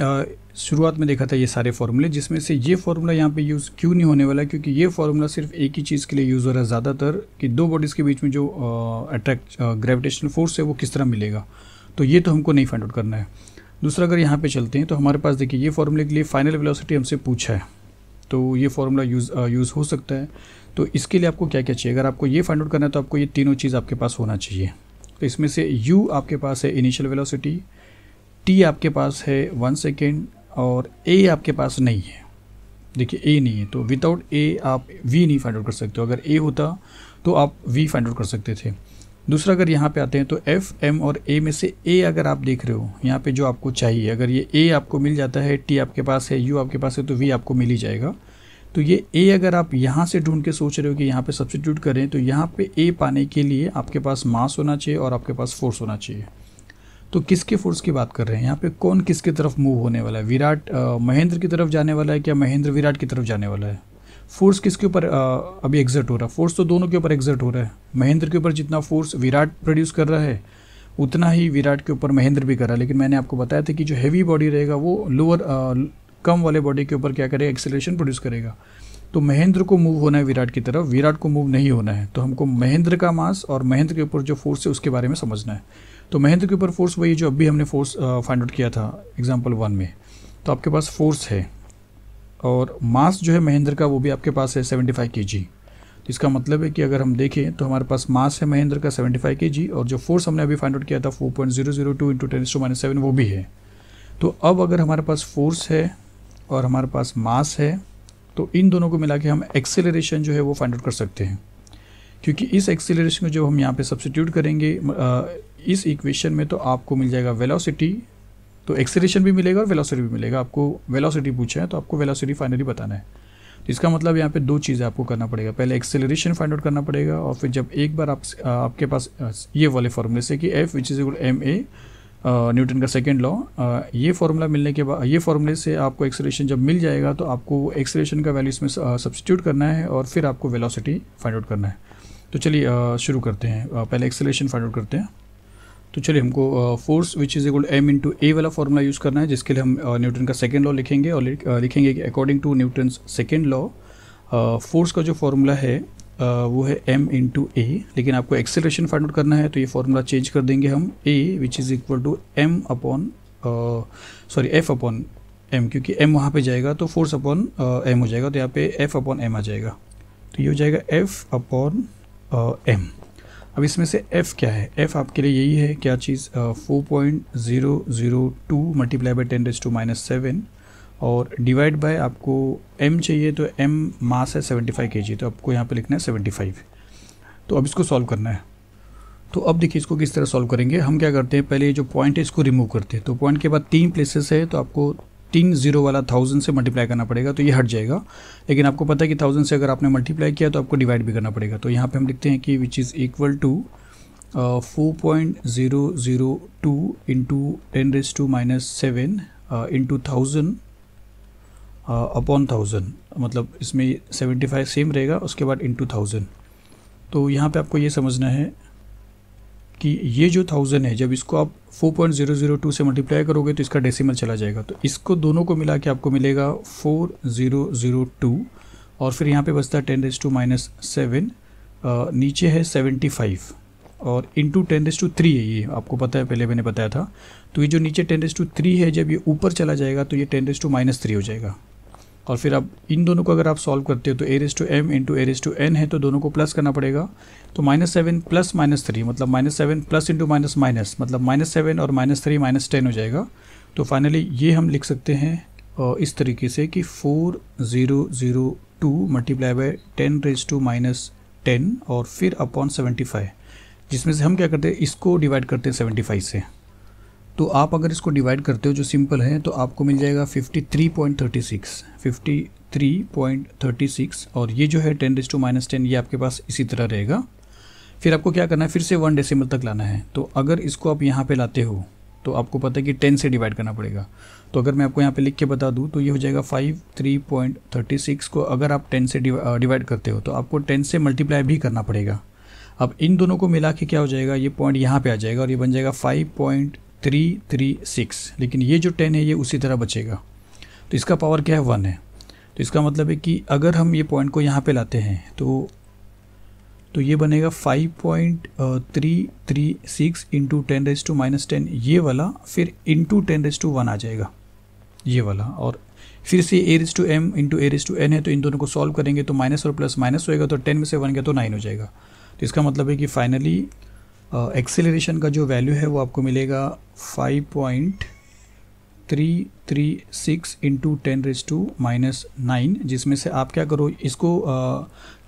शुरुआत में देखा था ये सारे फॉर्मूले जिसमें से ये फार्मूला यहाँ पे यूज़ क्यों नहीं होने वाला क्योंकि ये फार्मूला सिर्फ एक ही चीज़ के लिए यूज़ हो रहा है ज़्यादातर कि दो बॉडीज़ के बीच में जो अट्रैक्ट ग्रेविटेशनल फोर्स है वो किस तरह मिलेगा तो ये तो हमको नहीं फाइंड आउट करना है दूसरा अगर यहाँ पे चलते हैं तो हमारे पास देखिए ये फार्मूले के लिए फाइनल वेलोसिटी हमसे पूछा है तो ये फार्मूला यूज़ यूज़ हो सकता है तो इसके लिए आपको क्या क्या चाहिए अगर आपको ये फाइंड आउट करना है तो आपको ये तीनों चीज़ आपके पास होना चाहिए तो इसमें से u आपके पास है इनिशियल वेलोसिटी t आपके पास है वन सेकेंड और a आपके पास नहीं है देखिए a नहीं है तो विदाउट a आप v नहीं फाइंड आउट कर सकते हो अगर a होता तो आप v फाइंड आउट कर सकते थे दूसरा अगर यहाँ पे आते हैं तो एफ एम और ए में से ए अगर आप देख रहे हो यहाँ पे जो आपको चाहिए अगर ये ए आपको मिल जाता है टी आपके पास है यू आपके पास है तो वी आपको मिल ही जाएगा तो ये ए अगर आप यहाँ से ढूंढ के सोच रहे हो कि यहाँ पे सब्सिट्यूट करें तो यहाँ पे ए पाने के लिए आपके पास मास होना चाहिए और आपके पास फोर्स होना चाहिए तो किसके फोर्स की बात कर रहे हैं यहाँ पर कौन किसके तरफ मूव होने वाला है विराट महेंद्र की तरफ जाने वाला है क्या महेंद्र विराट की तरफ जाने वाला है फोर्स किसके ऊपर अभी एग्जर्ट हो रहा है फोर्स तो दोनों के ऊपर एग्जर्ट हो रहा है महेंद्र के ऊपर जितना फोर्स विराट प्रोड्यूस कर रहा है उतना ही विराट के ऊपर महेंद्र भी कर रहा है लेकिन मैंने आपको बताया था कि जो हैवी बॉडी रहेगा वो लोअर कम वाले बॉडी के ऊपर क्या करेगा एक्सेलेशन प्रोड्यूस करेगा तो महेंद्र को मूव होना है विराट की तरफ विराट को मूव नहीं होना है तो हमको महेंद्र का मास और महेंद्र के ऊपर जो फोर्स है उसके बारे में समझना है तो महेंद्र के ऊपर फोर्स वही जो अभी हमने फोर्स फाइंड आउट किया था एग्जाम्पल वन में तो आपके पास फोर्स है और मास जो है महेंद्र का वो भी आपके पास है सेवेंटी फाइव के जी तो इसका मतलब है कि अगर हम देखें तो हमारे पास मास है महेंद्र का सेवेंटी फाइव के जी और जो फोर्स हमने अभी फाइंड आउट किया था four point zero zero two into ten to minus seven वो भी है तो अब अगर हमारे पास फोर्स है और हमारे पास मास है तो इन दोनों को मिला के हम एक्सेलरेशन जो है वो फाइंड आउट कर सकते हैं क्योंकि इस एक्सेलरेशन को जब हम यहाँ पे सब्सिट्यूट करेंगे इस इक्वेशन में तो आपको मिल जाएगा वेलोसिटी तो एक्सेलेशन भी मिलेगा और वेलोसिटी भी मिलेगा आपको वेलोसिटी पूछा है तो आपको वेलोसिटी फाइनली बताना है तो इसका मतलब यहाँ पे दो चीज़ें आपको करना पड़ेगा पहले एक्सेलेशन फाइंड आउट करना पड़ेगा और फिर जब एक बार आप आपके पास ये वाले फार्मूले से कि F which is equal M A Newton का सेकेंड लॉ ये फार्मूला मिलने के बाद ये फार्मूले से आपको एक्सेलेशन जब मिल जाएगा तो आपको एक्सेलेशन का वैल्यू इसमें सब्सटीट्यूट करना है और फिर आपको वेलोसिटी फाइंड आउट करना है तो चलिए शुरू करते हैं पहले एक्सेलेशन फाइंड आउट करते हैं तो चलिए हमको force which is equal M into A वाला फॉर्मूला यूज़ करना है जिसके लिए हम न्यूटन का सेकेंड लॉ लिखेंगे और लिखेंगे कि according to Newton second law force का जो फॉर्मूला है uh, वो है एम इंटू ए लेकिन आपको एक्सेलरेशन फाइंड आउट करना है तो ये फॉर्मूला चेंज कर देंगे हम A which is equal to M upon sorry F upon M क्योंकि एम वहाँ पे जाएगा तो फोर्स अपॉन एम हो जाएगा तो यहाँ पे एफ अपॉन एम आ जाएगा तो ये हो जाएगा एफ अपॉन एम अब इसमें से एफ़ क्या है एफ़ आपके लिए यही है क्या चीज़ four point zero zero two multiply by ten raise to minus seven और डिवाइड बाय आपको एम चाहिए तो एम मास है सेवेंटी फाइव के जी तो आपको यहाँ पे लिखना है सेवेंटी फाइव तो अब इसको सॉल्व करना है तो अब देखिए इसको किस तरह सॉल्व करेंगे हम क्या करते हैं पहले जो पॉइंट है इसको रिमूव करते हैं तो पॉइंट के बाद तीन प्लेसेस है तो आपको तीन जीरो वाला थाउजेंड से मल्टीप्लाई करना पड़ेगा तो ये हट जाएगा लेकिन आपको पता है कि थाउजेंड से अगर आपने मल्टीप्लाई किया तो आपको डिवाइड भी करना पड़ेगा तो यहाँ पे हम लिखते हैं कि which is equal to four point zero zero two into ten raise to minus seven into thousand upon thousand मतलब इसमें सेवेंटी फाइव सेम रहेगा उसके बाद इंटू थाउजेंड तो यहाँ पे आपको ये समझना है कि ये जो थाउजेंड है जब इसको आप 4.002 से मल्टीप्लाई करोगे तो इसका डेसिमल चला जाएगा तो इसको दोनों को मिला के आपको मिलेगा 4002 और फिर यहाँ पे बचता है ten raise to minus seven नीचे है 75 और into ten raise to three है ये आपको पता है पहले मैंने बताया था तो ये जो नीचे टेन रेस टू थ्री है जब ये ऊपर चला जाएगा तो ये ten raise to minus three हो जाएगा और फिर आप इन दोनों को अगर आप सॉल्व करते हो तो A raise to M into A raise to N है तो दोनों को प्लस करना पड़ेगा तो minus seven plus minus three मतलब minus seven plus into minus minus मतलब माइनस सेवन और माइनस थ्री माइनस टेन हो जाएगा तो फाइनली ये हम लिख सकते हैं इस तरीके से कि four zero zero two multiply by ten raise to minus ten और फिर अपॉन सेवेंटी फाइव जिसमें से हम क्या करते हैं इसको डिवाइड करते हैं सेवेंटी फाइव से तो आप अगर इसको डिवाइड करते हो जो सिंपल है तो आपको मिल जाएगा fifty three point thirty six fifty three point thirty six और ये जो है ten raise to minus ten ये आपके पास इसी तरह रहेगा फिर आपको क्या करना है फिर से वन डेसिमल तक लाना है तो अगर इसको आप यहाँ पे लाते हो तो आपको पता है कि टेन से डिवाइड करना पड़ेगा तो अगर मैं आपको यहाँ पे लिख के बता दूँ तो ये हो जाएगा five three point thirty six को अगर आप टेन से डिवाइड करते हो तो आपको टेन से मल्टीप्लाई भी करना पड़ेगा अब इन दोनों को मिला के क्या हो जाएगा ये पॉइंट यहाँ पर आ जाएगा और ये बन जाएगा five point three three six लेकिन ये जो टेन है ये उसी तरह बचेगा तो इसका पावर क्या है वन है तो इसका मतलब है कि अगर हम ये पॉइंट को यहाँ पे लाते हैं तो तो ये बनेगा five point three three six into ten raise to minus ten ये वाला फिर into ten raise to one आ जाएगा ये वाला और फिर से A raise to M into A raise to N है तो इन दोनों को सॉल्व करेंगे तो माइनस और प्लस माइनस होएगा तो टेन में से वन गया तो नाइन हो जाएगा तो इसका मतलब है कि फाइनली एक्सेलरेशन का जो वैल्यू है वो आपको मिलेगा five point three three six into ten raise to minus nine जिसमें से आप क्या करो इसको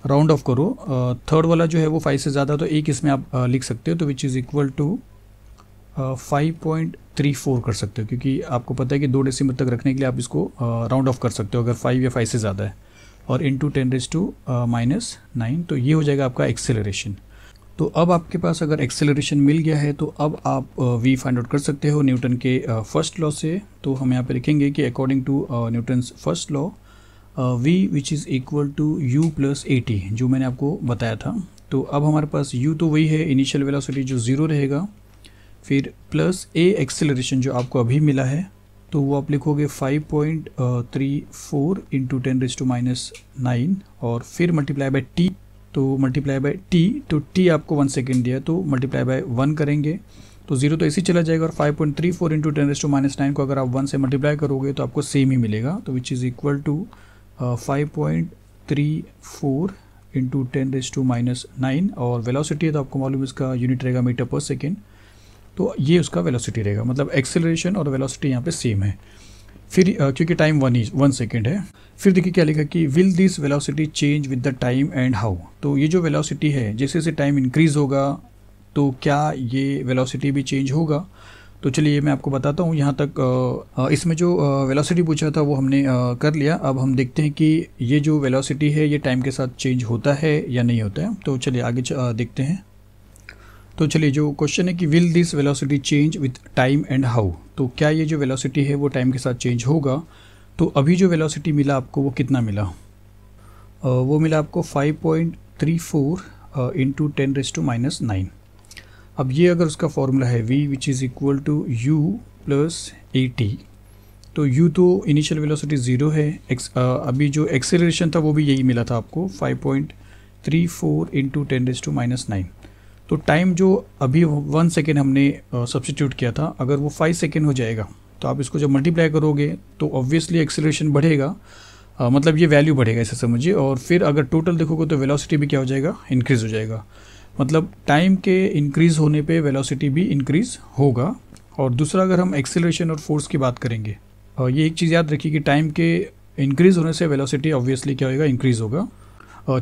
राउंड ऑफ करो थर्ड वाला जो है वो फाइव से ज़्यादा तो एक इसमें आप लिख सकते हो तो which is equal to five point three four कर सकते हो क्योंकि आपको पता है कि दो डेसीमल तक रखने के लिए आप इसको राउंड ऑफ कर सकते हो अगर फाइव या फाइव से ज़्यादा है और into ten raise to minus nine तो ये हो जाएगा आपका एक्सेलरेशन तो अब आपके पास अगर एक्सेलरेशन मिल गया है तो अब आप वी फाइंड आउट कर सकते हो न्यूटन के फर्स्ट लॉ से तो हम यहाँ पे लिखेंगे कि according to Newton first law V which is equal to U plus T जो मैंने आपको बताया था तो अब हमारे पास u तो वही है इनिशियल वेलोसिटी जो ज़ीरो रहेगा फिर प्लस ए एक्सेलरेशन जो आपको अभी मिला है तो वो आप लिखोगे 5.34 point three four into ten raise to minus nine और फिर मल्टीप्लाई बाई टी तो मल्टीप्लाई बाई टी तो टी आपको वन सेकेंड दिया तो मल्टीप्लाई बाय वन करेंगे तो जीरो तो ऐसे चला जाएगा और five point three four into ten raise to minus nine को अगर आप वन से मल्टीप्लाई करोगे तो आपको सेम ही मिलेगा तो which is equal to five point three four into ten raise to minus nine और वेलोसिटी है तो आपको मालूम इसका यूनिट रहेगा मीटर पर सेकेंड तो ये उसका वेलोसिटी रहेगा मतलब एक्सेलरेशन और वेलोसिटी यहाँ पे सेम है फिर uh, क्योंकि time one is one second है फिर देखिए क्या लिखा कि will this velocity change with the time and how तो ये जो वेलोसिटी है जैसे जैसे टाइम इंक्रीज होगा तो क्या ये वेलोसिटी भी चेंज होगा तो चलिए मैं आपको बताता हूँ यहाँ तक इसमें जो वेलोसिटी पूछा था वो हमने कर लिया अब हम देखते हैं कि ये जो वेलोसिटी है ये टाइम के साथ चेंज होता है या नहीं होता है तो चलिए आगे देखते हैं तो चलिए जो क्वेश्चन है कि will this velocity change with time and how तो क्या ये जो वेलोसिटी है वो टाइम के साथ चेंज होगा तो अभी जो वेलोसिटी मिला आपको वो कितना मिला वो मिला आपको 5.34 point three four into ten raise to minus nine अब ये अगर उसका फॉर्मूला है v which is equal to U plus A T तो u तो इनिशियल वेलोसिटी ज़ीरो है एक्स uh, अभी जो एक्सेलरेशन था वो भी यही मिला था आपको 5.34 point three four into ten raise to minus nine तो टाइम जो अभी वन सेकेंड हमने सब्सटीट्यूट uh, किया था अगर वो फाइव सेकेंड हो जाएगा तो आप इसको जब मल्टीप्लाई करोगे तो ऑब्वियसली एक्सेलरेशन बढ़ेगा आ, uh, मतलब ये वैल्यू बढ़ेगा ऐसे समझिए और फिर अगर टोटल देखोगे तो वेलोसिटी भी क्या हो जाएगा इंक्रीज़ हो जाएगा मतलब टाइम के इंक्रीज़ होने पे वेलोसिटी भी इंक्रीज़ होगा और दूसरा अगर हम एक्सेलरेशन और फोर्स की बात करेंगे और ये एक चीज़ याद रखिए कि टाइम के इंक्रीज़ होने से वेलोसिटी ऑब्वियसली क्या होगा इंक्रीज़ होगा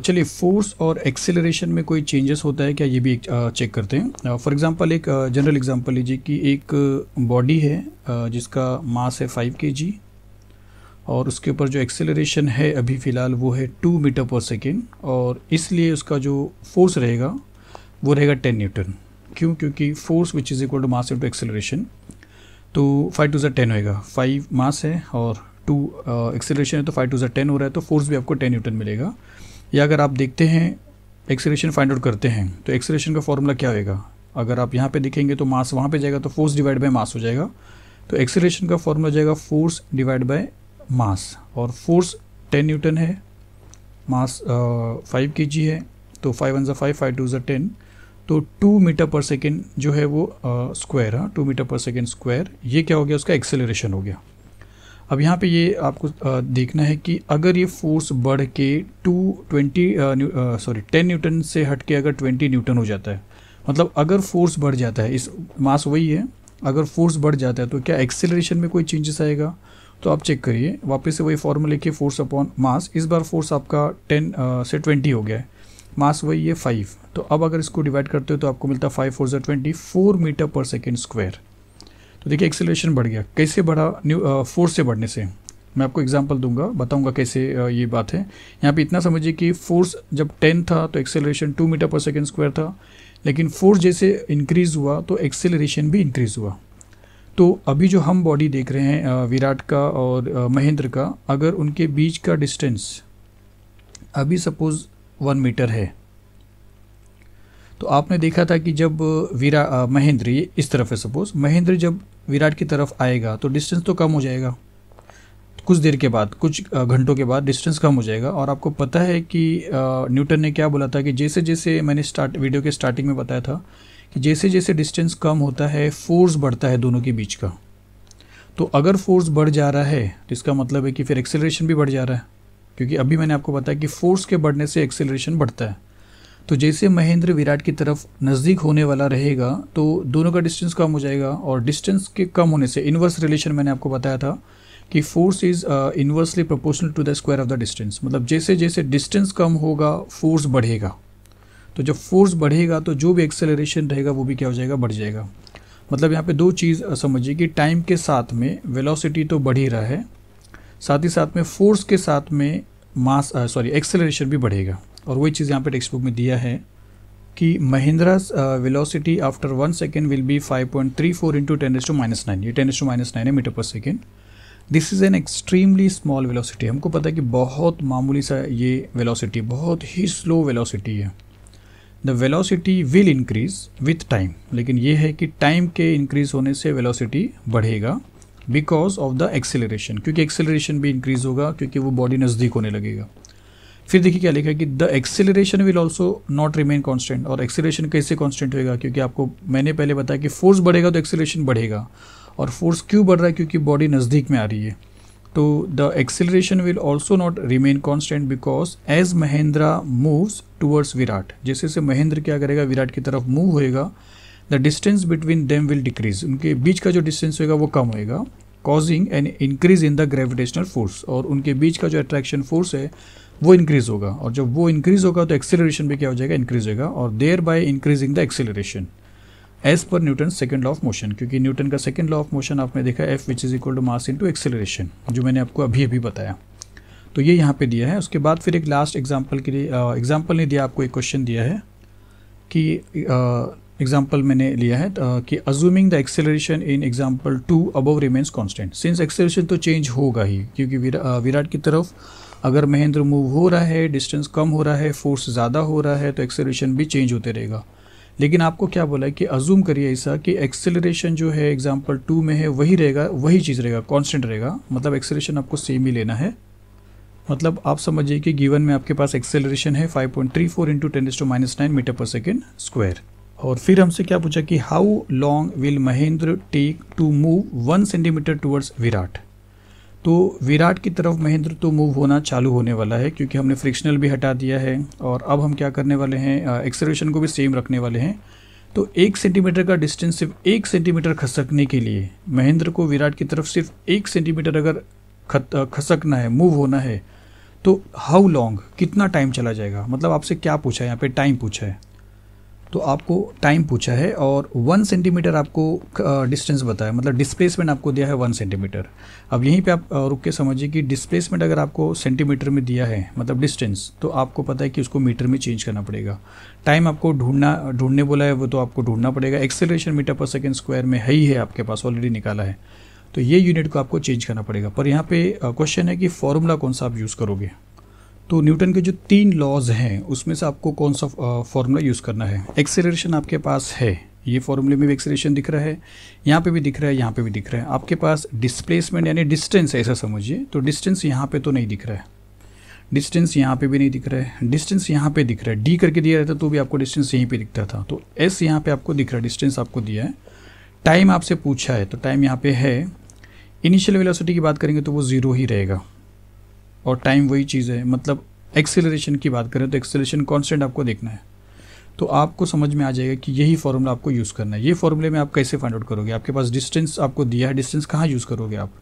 चलिए फोर्स और एक्सेलरेशन में कोई चेंजेस होता है क्या ये भी एक चेक करते हैं फॉर एग्जांपल एक जनरल एग्जांपल लीजिए कि एक बॉडी है जिसका मास है फाइव के जी और उसके ऊपर जो एक्सेलरेशन है अभी फ़िलहाल वो है टू मीटर पर सेकेंड और इसलिए उसका जो फोर्स रहेगा वो रहेगा टेन न्यूटन क्यों क्योंकि force which is equal to mass into acceleration तो फाइव टू ज़ा टेन होएगा फाइव मास है और टू एक्सेलरेशन uh, है तो फाइव टू ज़ा टेन हो रहा है तो फोर्स भी आपको टेन न्यूटन मिलेगा या अगर आप देखते हैं एक्सेलरेशन फाइंड आउट करते हैं तो एक्सेलरेशन का फॉर्मूला क्या होएगा अगर आप यहाँ पे देखेंगे तो मास वहाँ पे जाएगा तो फोर्स डिवाइड बाय मास हो जाएगा तो एक्सेलरेशन का फॉर्मूला जाएगा फोर्स डिवाइड बाय मास और फोर्स टेन न्यूटन है मास फाइव के जी है तो फाइव वन ज़ा फाइव फाइव टू ज़ा टेन तो टू मीटर पर सेकेंड जो है वो स्क्वायर हाँ टू मीटर पर सेकेंड स्क्वायर ये क्या हो गया उसका एक्सेलरेशन हो गया अब यहाँ पे ये आपको आ, देखना है कि अगर ये फोर्स बढ़ के two twenty sorry ten Newton से हट के अगर ट्वेंटी न्यूटन हो जाता है मतलब अगर फोर्स बढ़ जाता है इस मास वही है अगर फोर्स बढ़ जाता है तो क्या एक्सेलरेशन में कोई चेंजेस आएगा तो आप चेक करिए वापस से वही फॉर्मूले लिखिए फोर्स अपॉन मास इस बार फोर्स आपका टेन से ट्वेंटी हो गया है मास वही है फाइव तो अब अगर इसको डिवाइड करते हो तो आपको मिलता है फाइव फोर जो ट्वेंटी फोर मीटर पर सेकेंड स्क्वायर तो देखिए एक्सेलेशन बढ़ गया कैसे बढ़ा न्यू फोर्स uh, से बढ़ने से मैं आपको एग्जांपल दूंगा बताऊंगा कैसे uh, ये बात है यहाँ पे इतना समझिए कि फोर्स जब 10 था तो एक्सेलरेशन 2 मीटर पर सेकेंड स्क्वायर था लेकिन फोर्स जैसे इंक्रीज़ हुआ तो एक्सेलरेशन भी इंक्रीज़ हुआ तो अभी जो हम बॉडी देख रहे हैं uh, विराट का और महेंद्र का अगर उनके बीच का डिस्टेंस अभी सपोज़ वन मीटर है तो आपने देखा था कि जब वीरा महेंद्र ये इस तरफ है सपोज़ महेंद्र जब विराट की तरफ आएगा तो डिस्टेंस तो कम हो जाएगा कुछ देर के बाद कुछ घंटों के बाद डिस्टेंस कम हो जाएगा और आपको पता है कि न्यूटन ने क्या बोला था कि जैसे जैसे मैंने स्टार्ट वीडियो के स्टार्टिंग में बताया था कि जैसे जैसे डिस्टेंस कम होता है फोर्स बढ़ता है दोनों के बीच का तो अगर फोर्स बढ़ जा रहा है तो इसका मतलब है कि फिर एक्सेलरेशन भी बढ़ जा रहा है क्योंकि अभी मैंने आपको बताया कि फोर्स के बढ़ने से एक्सेलरेशन बढ़ता है तो जैसे महेंद्र विराट की तरफ नज़दीक होने वाला रहेगा तो दोनों का डिस्टेंस कम हो जाएगा और डिस्टेंस के कम होने से इन्वर्स रिलेशन मैंने आपको बताया था कि force is inversely proportional to the square of the distance मतलब जैसे जैसे डिस्टेंस कम होगा फोर्स बढ़ेगा तो जब फोर्स बढ़ेगा तो जो भी एक्सेलरेशन रहेगा वो भी क्या हो जाएगा बढ़ जाएगा मतलब यहाँ पे दो चीज़ uh, समझिए कि टाइम के साथ में वेलोसिटी तो बढ़ ही रहा है साथ ही साथ में फोर्स के साथ में मास सॉरी एक्सेलरेशन भी बढ़ेगा और वही चीज़ यहाँ पे टेक्स्ट बुक में दिया है कि Mahindra velocity after one second will be 5.34 point three four into ten raise to minus nine ये ten raise to minus nine है मीटर पर second this is an extremely small velocity हमको पता है कि बहुत मामूली सा ये वेलोसिटी बहुत ही स्लो वेलोसिटी है the velocity will increase with time लेकिन ये है कि टाइम के इंक्रीज होने से वेलोसिटी बढ़ेगा बिकॉज ऑफ द एक्सेलरेशन क्योंकि एक्सेलरेशन भी इंक्रीज होगा क्योंकि वो बॉडी नज़दीक होने लगेगा फिर देखिए क्या लिखा है कि the acceleration will also not remain constant और एक्सेलरेशन कैसे कॉन्स्टेंट होगा क्योंकि आपको मैंने पहले बताया कि फोर्स बढ़ेगा तो एक्सेलरेशन बढ़ेगा और फोर्स क्यों बढ़ रहा है क्योंकि बॉडी नज़दीक में आ रही है तो the acceleration will also not remain constant because as Mahendra moves towards Virat जैसे जैसे महेंद्र क्या करेगा विराट की तरफ मूव होएगा the distance between them will decrease उनके बीच का जो डिस्टेंस होएगा वो कम होएगा causing an increase in the gravitational force और उनके बीच का जो अट्रैक्शन फोर्स है वो इंक्रीज़ होगा और जब वो इंक्रीज़ होगा तो एक्सेलरेशन भी क्या हो जाएगा इंक्रीज होगा और thereby increasing the acceleration as per Newton second law of motion क्योंकि न्यूटन का सेकेंड लॉ ऑफ मोशन आपने देखा F which is equal to mass to acceleration जो मैंने आपको अभी अभी बताया तो ये यहाँ पे दिया है उसके बाद फिर एक लास्ट एग्जाम्पल के लिए एग्जाम्पल ने दिया आपको एक क्वेश्चन दिया है कि एग्जाम्पल मैंने लिया है कि assuming the acceleration in example two above remains constant since acceleration तो चेंज होगा ही क्योंकि विरा, विराट की तरफ अगर महेंद्र मूव हो रहा है डिस्टेंस कम हो रहा है फोर्स ज़्यादा हो रहा है तो एक्सेलरेशन भी चेंज होते रहेगा लेकिन आपको क्या बोला है कि अजूम करिए ऐसा कि एक्सेलरेशन जो है एग्जाम्पल टू में है वही रहेगा वही चीज़ रहेगा कॉन्स्टेंट रहेगा मतलब एक्सेलरेशन आपको सेम ही लेना है मतलब आप समझिए कि गिवन में आपके पास एक्सेलरेशन है 5.34 point three four into ten to minus nine metre पर सेकेंड स्क्वायर और फिर हमसे क्या पूछा कि how long will Mahendra take to move one centimetre towards Virat तो विराट की तरफ महेंद्र तो मूव होना चालू होने वाला है क्योंकि हमने फ्रिक्शनल भी हटा दिया है और अब हम क्या करने वाले हैं एक्सलेशन को भी सेम रखने वाले हैं तो एक सेंटीमीटर का डिस्टेंस सिर्फ एक सेंटीमीटर खसकने के लिए महेंद्र को विराट की तरफ सिर्फ एक सेंटीमीटर अगर खसकना है मूव होना है तो हाउ लॉन्ग कितना टाइम चला जाएगा मतलब आपसे क्या पूछा है यहाँ पे टाइम पूछा है तो आपको टाइम पूछा है और वन सेंटीमीटर आपको डिस्टेंस बताया मतलब डिस्प्लेसमेंट आपको दिया है वन सेंटीमीटर अब यहीं पे आप रुक के समझिए कि डिस्प्लेसमेंट अगर आपको सेंटीमीटर में दिया है मतलब डिस्टेंस तो आपको पता है कि उसको मीटर में चेंज करना पड़ेगा टाइम आपको ढूंढना ढूंढने बोला है वो तो आपको ढूंढना पड़ेगा एक्सेलरेशन मीटर पर सेकेंड स्क्वायर में है ही है आपके पास ऑलरेडी निकाला है तो ये यूनिट को आपको चेंज करना पड़ेगा पर यहाँ पे क्वेश्चन है कि फॉर्मूला कौन सा आप यूज़ करोगे तो न्यूटन के जो तीन लॉज हैं उसमें से आपको कौन सा फॉर्मूला यूज़ करना है एक्सेलरेशन आपके पास है ये फॉर्मूले में भी एक्सेलेशन दिख रहा है यहाँ पे भी दिख रहा है यहाँ पे भी दिख रहा है आपके पास डिस्प्लेसमेंट यानी डिस्टेंस है ऐसा समझिए तो डिस्टेंस यहाँ पे तो नहीं दिख रहा है डिस्टेंस यहाँ पे भी नहीं दिख रहा है डिस्टेंस यहाँ पे दिख रहा है डी करके दिया रहता तो भी आपको डिस्टेंस यहीं पर दिखता था तो एस यहाँ पर आपको दिख रहा है डिस्टेंस आपको दिया है टाइम आपसे पूछा है तो टाइम यहाँ पर है इनिशियल वेलासिटी की बात करेंगे तो वो ज़ीरो ही रहेगा और टाइम वही चीज़ है मतलब एक्सेलरेशन की बात करें तो एक्सेलरेशन कॉन्स्टेंट आपको देखना है तो आपको समझ में आ जाएगा कि यही फार्मूला आपको यूज़ करना है ये फार्मूले में आप कैसे फाइंड आउट करोगे आपके पास डिस्टेंस आपको दिया है डिस्टेंस कहाँ यूज़ करोगे आप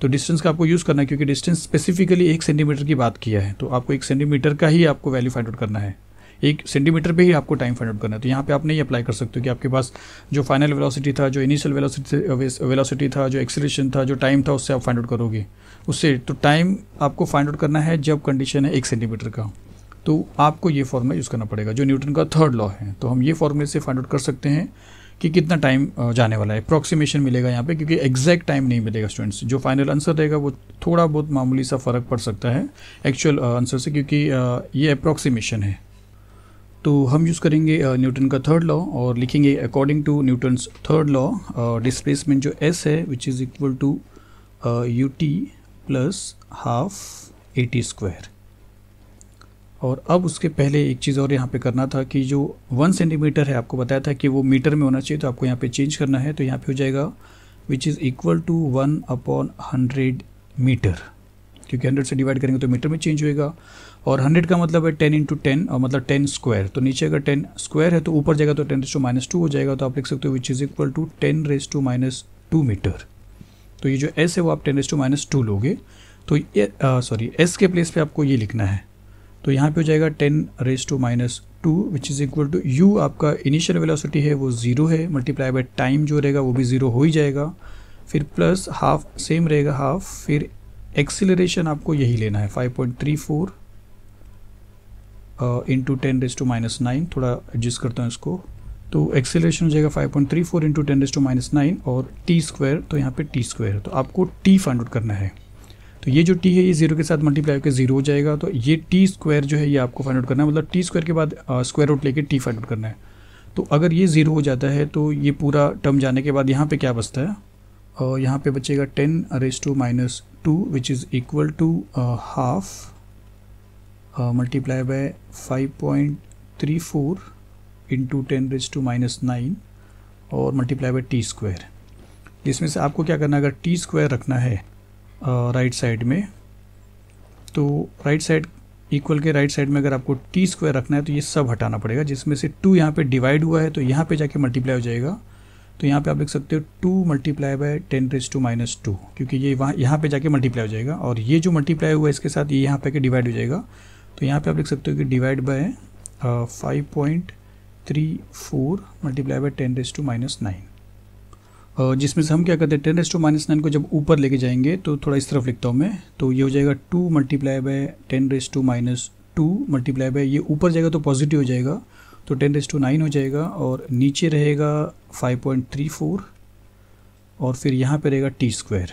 तो डिस्टेंस का आपको यूज़ करना है क्योंकि डिस्टेंस स्पेसिफिकली एक सेंटीमीटर की बात किया है तो आपको एक सेंटीमीटर का ही आपको वैल्यू फाइंड आउट करना है एक सेंटीमीटर पे ही आपको टाइम फाइंड आउट करना है तो यहाँ पे आप नहीं अप्लाई कर सकते हो कि आपके पास जो फाइनल वेलोसिटी था जो इनिशियल वेलोसिटी वेलोसिटी था जो एक्सीलेशन था जो टाइम था उससे आप फाइंड आउट करोगे उससे तो टाइम आपको फाइंड आउट करना है जब कंडीशन है एक सेंटीमीटर का तो आपको ये फॉर्मूला यूज़ करना पड़ेगा जो न्यूटन का थर्ड लॉ है तो हम ये फॉर्मूले से फाइंड आउट कर सकते हैं कि कितना टाइम uh, जाने वाला है अप्रॉक्सीमेशन मिलेगा यहाँ पे क्योंकि एग्जैक्ट टाइम नहीं मिलेगा स्टूडेंट्स जो फाइनल आंसर रहेगा वो थोड़ा बहुत मामूली सा फ़र्क पड़ सकता है एक्चुअल आंसर uh, से क्योंकि uh, ये अप्रॉक्सीमेशन है तो हम यूज़ करेंगे न्यूटन का थर्ड लॉ और लिखेंगे according to Newton's third law displacement जो एस है which is equal to U T plus half A T square और अब उसके पहले एक चीज़ और यहाँ पे करना था कि जो वन सेंटीमीटर है आपको बताया था कि वो मीटर में होना चाहिए तो आपको यहाँ पे चेंज करना है तो यहाँ पे हो जाएगा which is equal to one upon hundred metre क्योंकि हंड्रेड से डिवाइड करेंगे तो मीटर में चेंज होएगा और हंड्रेड का मतलब है टेन इंटू टेन और मतलब टेन स्क्वायर तो नीचे अगर टेन स्क्वायर है तो ऊपर जाएगा तो ten raise to minus two हो जाएगा तो आप लिख सकते हो which is equal to ten raise to minus two metre तो ये जो एस है वो आप ten raise to minus two लोगे तो ये सॉरी एस के प्लेस पे आपको ये लिखना है तो यहाँ पे हो जाएगा ten raise to minus two which is equal to U आपका इनिशियल वेलासिटी है वो ज़ीरो है मल्टीप्लाई बाय टाइम जो रहेगा वो भी ज़ीरो हो ही जाएगा फिर प्लस हाफ सेम रहेगा हाफ फिर एक्सीलरेशन आपको यही लेना है five point three four into ten raise to minus nine थोड़ा एडजस्ट करता हूँ इसको तो एक्सेलेशन हो जाएगा five point three four into ten raise to minus nine और टी स्क्वायर तो यहाँ पे टी स्क्वायर तो आपको टी फाइंड आउट करना है तो ये जो टी है ये जीरो के साथ मल्टीप्लाई होकर जीरो हो जाएगा तो ये टी स्क्वायर जो है ये आपको फाइंड आउट करना है मतलब टी स्क्वायर के बाद स्क्वायर रूट लेके टी फाइंड आउट करना है तो अगर ये ज़ीरो हो जाता है तो ये पूरा टर्म जाने के बाद यहाँ पे क्या बचता है और यहाँ पे बचेगा ten raise to minus two which is equal to half point three 5.34 into ten raise to minus nine और मल्टीप्लाई बाय टी स्क्वायर इसमें से आपको क्या करना है अगर टी स्क्वायर रखना है राइट साइड में तो राइट साइड इक्वल के राइट साइड में अगर आपको टी स्क्वायर रखना है तो ये सब हटाना पड़ेगा जिसमें से टू यहाँ पे डिवाइड हुआ है तो यहाँ पे जाके मल्टीप्लाई हो जाएगा तो यहाँ पे आप लिख सकते हो two multiply by ten raise to minus two क्योंकि ये वहाँ यहाँ पे जाके मल्टीप्लाई हो जाएगा और ये जो मल्टीप्लाई हुआ है इसके साथ ये यहाँ पे के डिवाइड हो जाएगा तो यहाँ पे आप लिख सकते हो कि divide by five point three four multiply by ten raise to minus nine जिसमें से हम क्या करते हैं ten raise to minus nine को जब ऊपर लेके जाएंगे तो थोड़ा इस तरफ लिखता हूँ मैं तो ये हो जाएगा two multiply by ten raise to minus two multiply by ये ऊपर जाएगा तो पॉजिटिव हो जाएगा तो टेन रेस टू नाइन हो जाएगा और नीचे रहेगा फाइव पॉइंट थ्री फोर और फिर यहाँ पर रहेगा टी स्क्वायर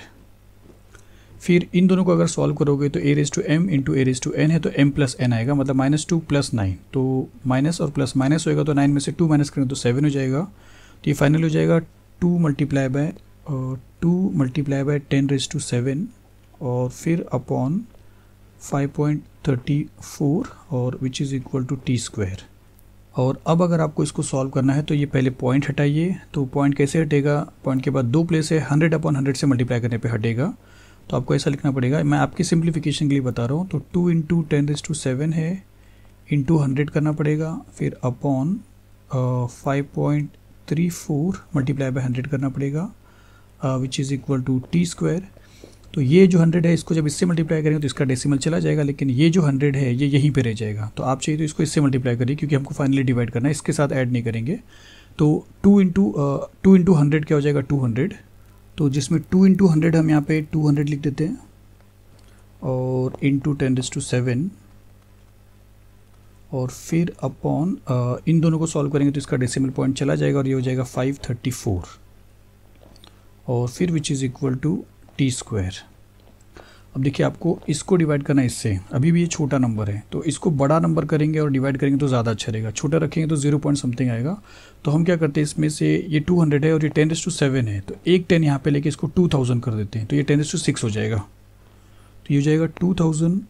फिर इन दोनों को अगर सॉल्व करोगे तो A raise to M into A raise to N है तो एम प्लस एन आएगा मतलब माइनस टू प्लस नाइन तो माइनस और प्लस माइनस होएगा तो नाइन में से टू माइनस करें तो सेवन हो जाएगा तो ये फाइनल हो जाएगा two multiply by two multiply by ten raise to seven और फिर upon five point thirty four और which is equal to T square और अब अगर आपको इसको सॉल्व करना है तो ये पहले पॉइंट हटाइए तो पॉइंट कैसे हटेगा पॉइंट के बाद दो प्लेस है हंड्रेड अपॉन हंड्रेड से मल्टीप्लाई करने पे हटेगा तो आपको ऐसा लिखना पड़ेगा मैं आपकी सिंप्लीफिकेशन के लिए बता रहा हूँ तो two into ten raise to seven है इंटू हंड्रेड करना पड़ेगा फिर upon five point three four multiply by hundred करना पड़ेगा which is equal to T square तो ये जो हंड्रेड है इसको जब इससे मल्टीप्लाई करेंगे तो इसका डेसिमल चला जाएगा लेकिन ये जो हंड्रेड है ये यहीं पे रह जाएगा तो आप चाहिए तो इसको इससे मल्टीप्लाई करिए क्योंकि हमको फाइनली डिवाइड करना है इसके साथ ऐड नहीं करेंगे तो two into two into hundred क्या हो जाएगा टू हंड्रेड तो जिसमें टू इंटू हंड्रेड हम यहाँ पे टू हंड्रेड लिख देते हैं और into ten this to seven और फिर अपॉन uh, इन दोनों को सॉल्व करेंगे तो इसका डेसिमल पॉइंट चला जाएगा और ये हो जाएगा फाइव थर्टी फोर और फिर which is equal to T square अब देखिए आपको इसको डिवाइड करना इससे अभी भी ये छोटा नंबर है तो इसको बड़ा नंबर करेंगे और डिवाइड करेंगे तो ज़्यादा अच्छा रहेगा छोटा रखेंगे तो जीरो पॉइंट समथिंग आएगा तो हम क्या करते हैं इसमें से ये टू हंड्रेड है और ये टेन एस टू सेवन है तो एक टेन यहाँ पे लेके इसको टू थाउजेंड कर देते हैं तो ये टेन एस टू सिक्स हो जाएगा तो ये हो जाएगा two thousand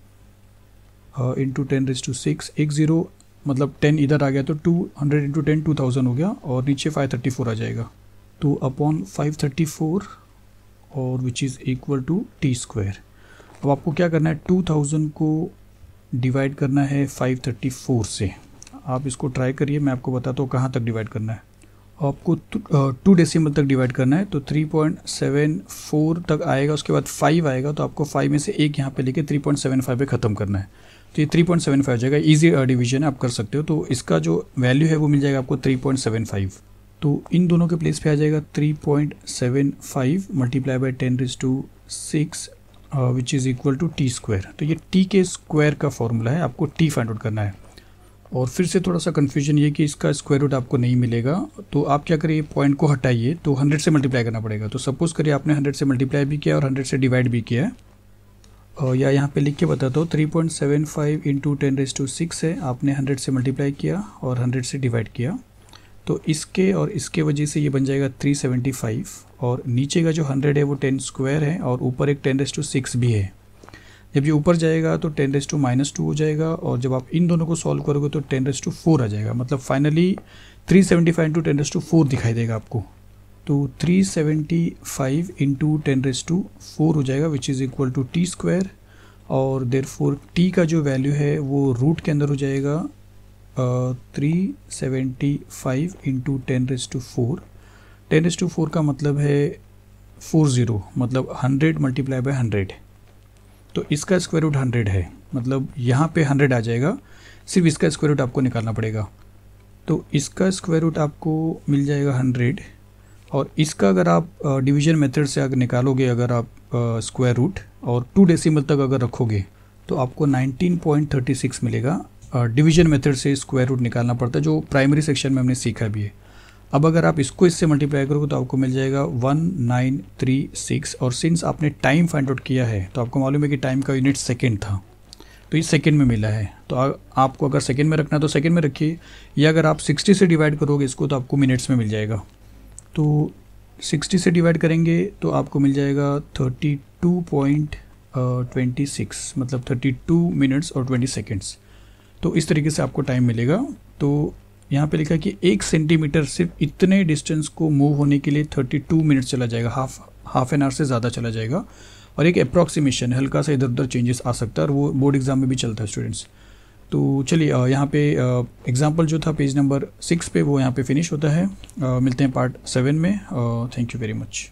into ten raise to six एक ज़ीरो मतलब टेन इधर आ गया तो two hundred into ten two thousand हो गया और नीचे फाइव थर्टी फोर आ जाएगा तो अपॉन फाइव थर्टी फोर और which is equal to T square अब आपको क्या करना है टू थाउजेंड को डिवाइड करना है फाइव थर्टी फोर से आप इसको ट्राई करिए मैं आपको बताता हूँ कहाँ तक डिवाइड करना है आपको टू डेसिमल तक डिवाइड करना है तो थ्री पॉइंट सेवन फोर तक आएगा उसके बाद फाइव आएगा तो आपको फाइव में से एक यहाँ पे लेके थ्री पॉइंट सेवन फाइव पर ख़त्म करना है तो ये थ्री पॉइंट सेवन फाइव जाएगा ईजी डिवीजन है आप कर सकते हो तो इसका जो वैल्यू है वो मिल जाएगा आपको थ्री पॉइंट सेवन फाइव तो इन दोनों के प्लेस पे आ जाएगा three point seven five multiply by ten raise to six which is equal to T square तो ये टी के स्क्वायर का फॉर्मूला है आपको टी फाइंड आउट करना है और फिर से थोड़ा सा कन्फ्यूजन ये कि इसका स्क्वायर रूट आपको नहीं मिलेगा तो आप क्या करिए पॉइंट को हटाइए तो 100 से मल्टीप्लाई करना पड़ेगा तो सपोज़ करिए आपने 100 से मल्टीप्लाई भी किया और 100 से डिवाइड भी किया है और या यहाँ पे लिख के बताता हूँ three point seven five into ten raise to six है आपने हंड्रेड से मल्टीप्लाई किया और हंड्रेड से डिवाइड किया तो इसके और इसके वजह से ये बन जाएगा 375 और नीचे का जो 100 है वो 10 स्क्वायर है और ऊपर एक 10 रेस टू सिक्स भी है जब ये ऊपर जाएगा तो 10 रेस टू माइनस टू हो जाएगा और जब आप इन दोनों को सॉल्व करोगे तो 10 रेस टू फोर आ जाएगा मतलब finally 375 seventy five into ten raise to four दिखाई देगा आपको तो 375 seventy five into ten raise to four हो जाएगा which is equal to T square और देर फोर टी का जो वैल्यू है वो रूट के अंदर हो जाएगा three seventy five into ten raise to four ten raise to four का मतलब है फोर ज़ीरो मतलब हंड्रेड मल्टीप्लाई बाय हंड्रेड तो इसका स्क्वायर रूट हंड्रेड है मतलब यहाँ पे हंड्रेड आ जाएगा सिर्फ इसका स्क्वायर रूट आपको निकालना पड़ेगा तो इसका स्क्वायर रूट आपको मिल जाएगा हंड्रेड और इसका अगर आप डिवीजन मेथड से अगर निकालोगे अगर आप स्क्वायर रूट और टू डेसिमल तक अगर रखोगे तो आपको 19.36 मिलेगा डिवीजन मेथड से स्क्वायर रूट निकालना पड़ता है जो प्राइमरी सेक्शन में हमने सीखा भी है अब अगर आप इसको इससे मल्टीप्लाई करोगे तो आपको मिल जाएगा वन नाइन थ्री सिक्स और सिंस आपने टाइम फाइंड आउट किया है तो आपको मालूम है कि टाइम का यूनिट सेकेंड था तो ये सेकेंड में मिला है तो आ, आपको अगर सेकेंड में रखना है तो सेकेंड में रखिए या अगर आप सिक्सटी से डिवाइड करोगे इसको तो आपको मिनट्स में मिल जाएगा तो सिक्सटी से डिवाइड करेंगे तो आपको मिल जाएगा thirty two point twenty six मतलब थर्टी टू मिनट्स और ट्वेंटी सेकेंड्स तो इस तरीके से आपको टाइम मिलेगा तो यहाँ पे लिखा है कि एक सेंटीमीटर सिर्फ इतने डिस्टेंस को मूव होने के लिए 32 मिनट चला जाएगा हाफ हाफ एन आवर से ज़्यादा चला जाएगा और एक अप्रॉक्सीमेशन हल्का सा इधर उधर चेंजेस आ सकता है और वो बोर्ड एग्ज़ाम में भी चलता है स्टूडेंट्स तो चलिए यहाँ पे एग्ज़ाम्पल जो था पेज नंबर सिक्स पे वो यहाँ पे फिनिश होता है आ, मिलते हैं पार्ट सेवन में थैंक यू वेरी मच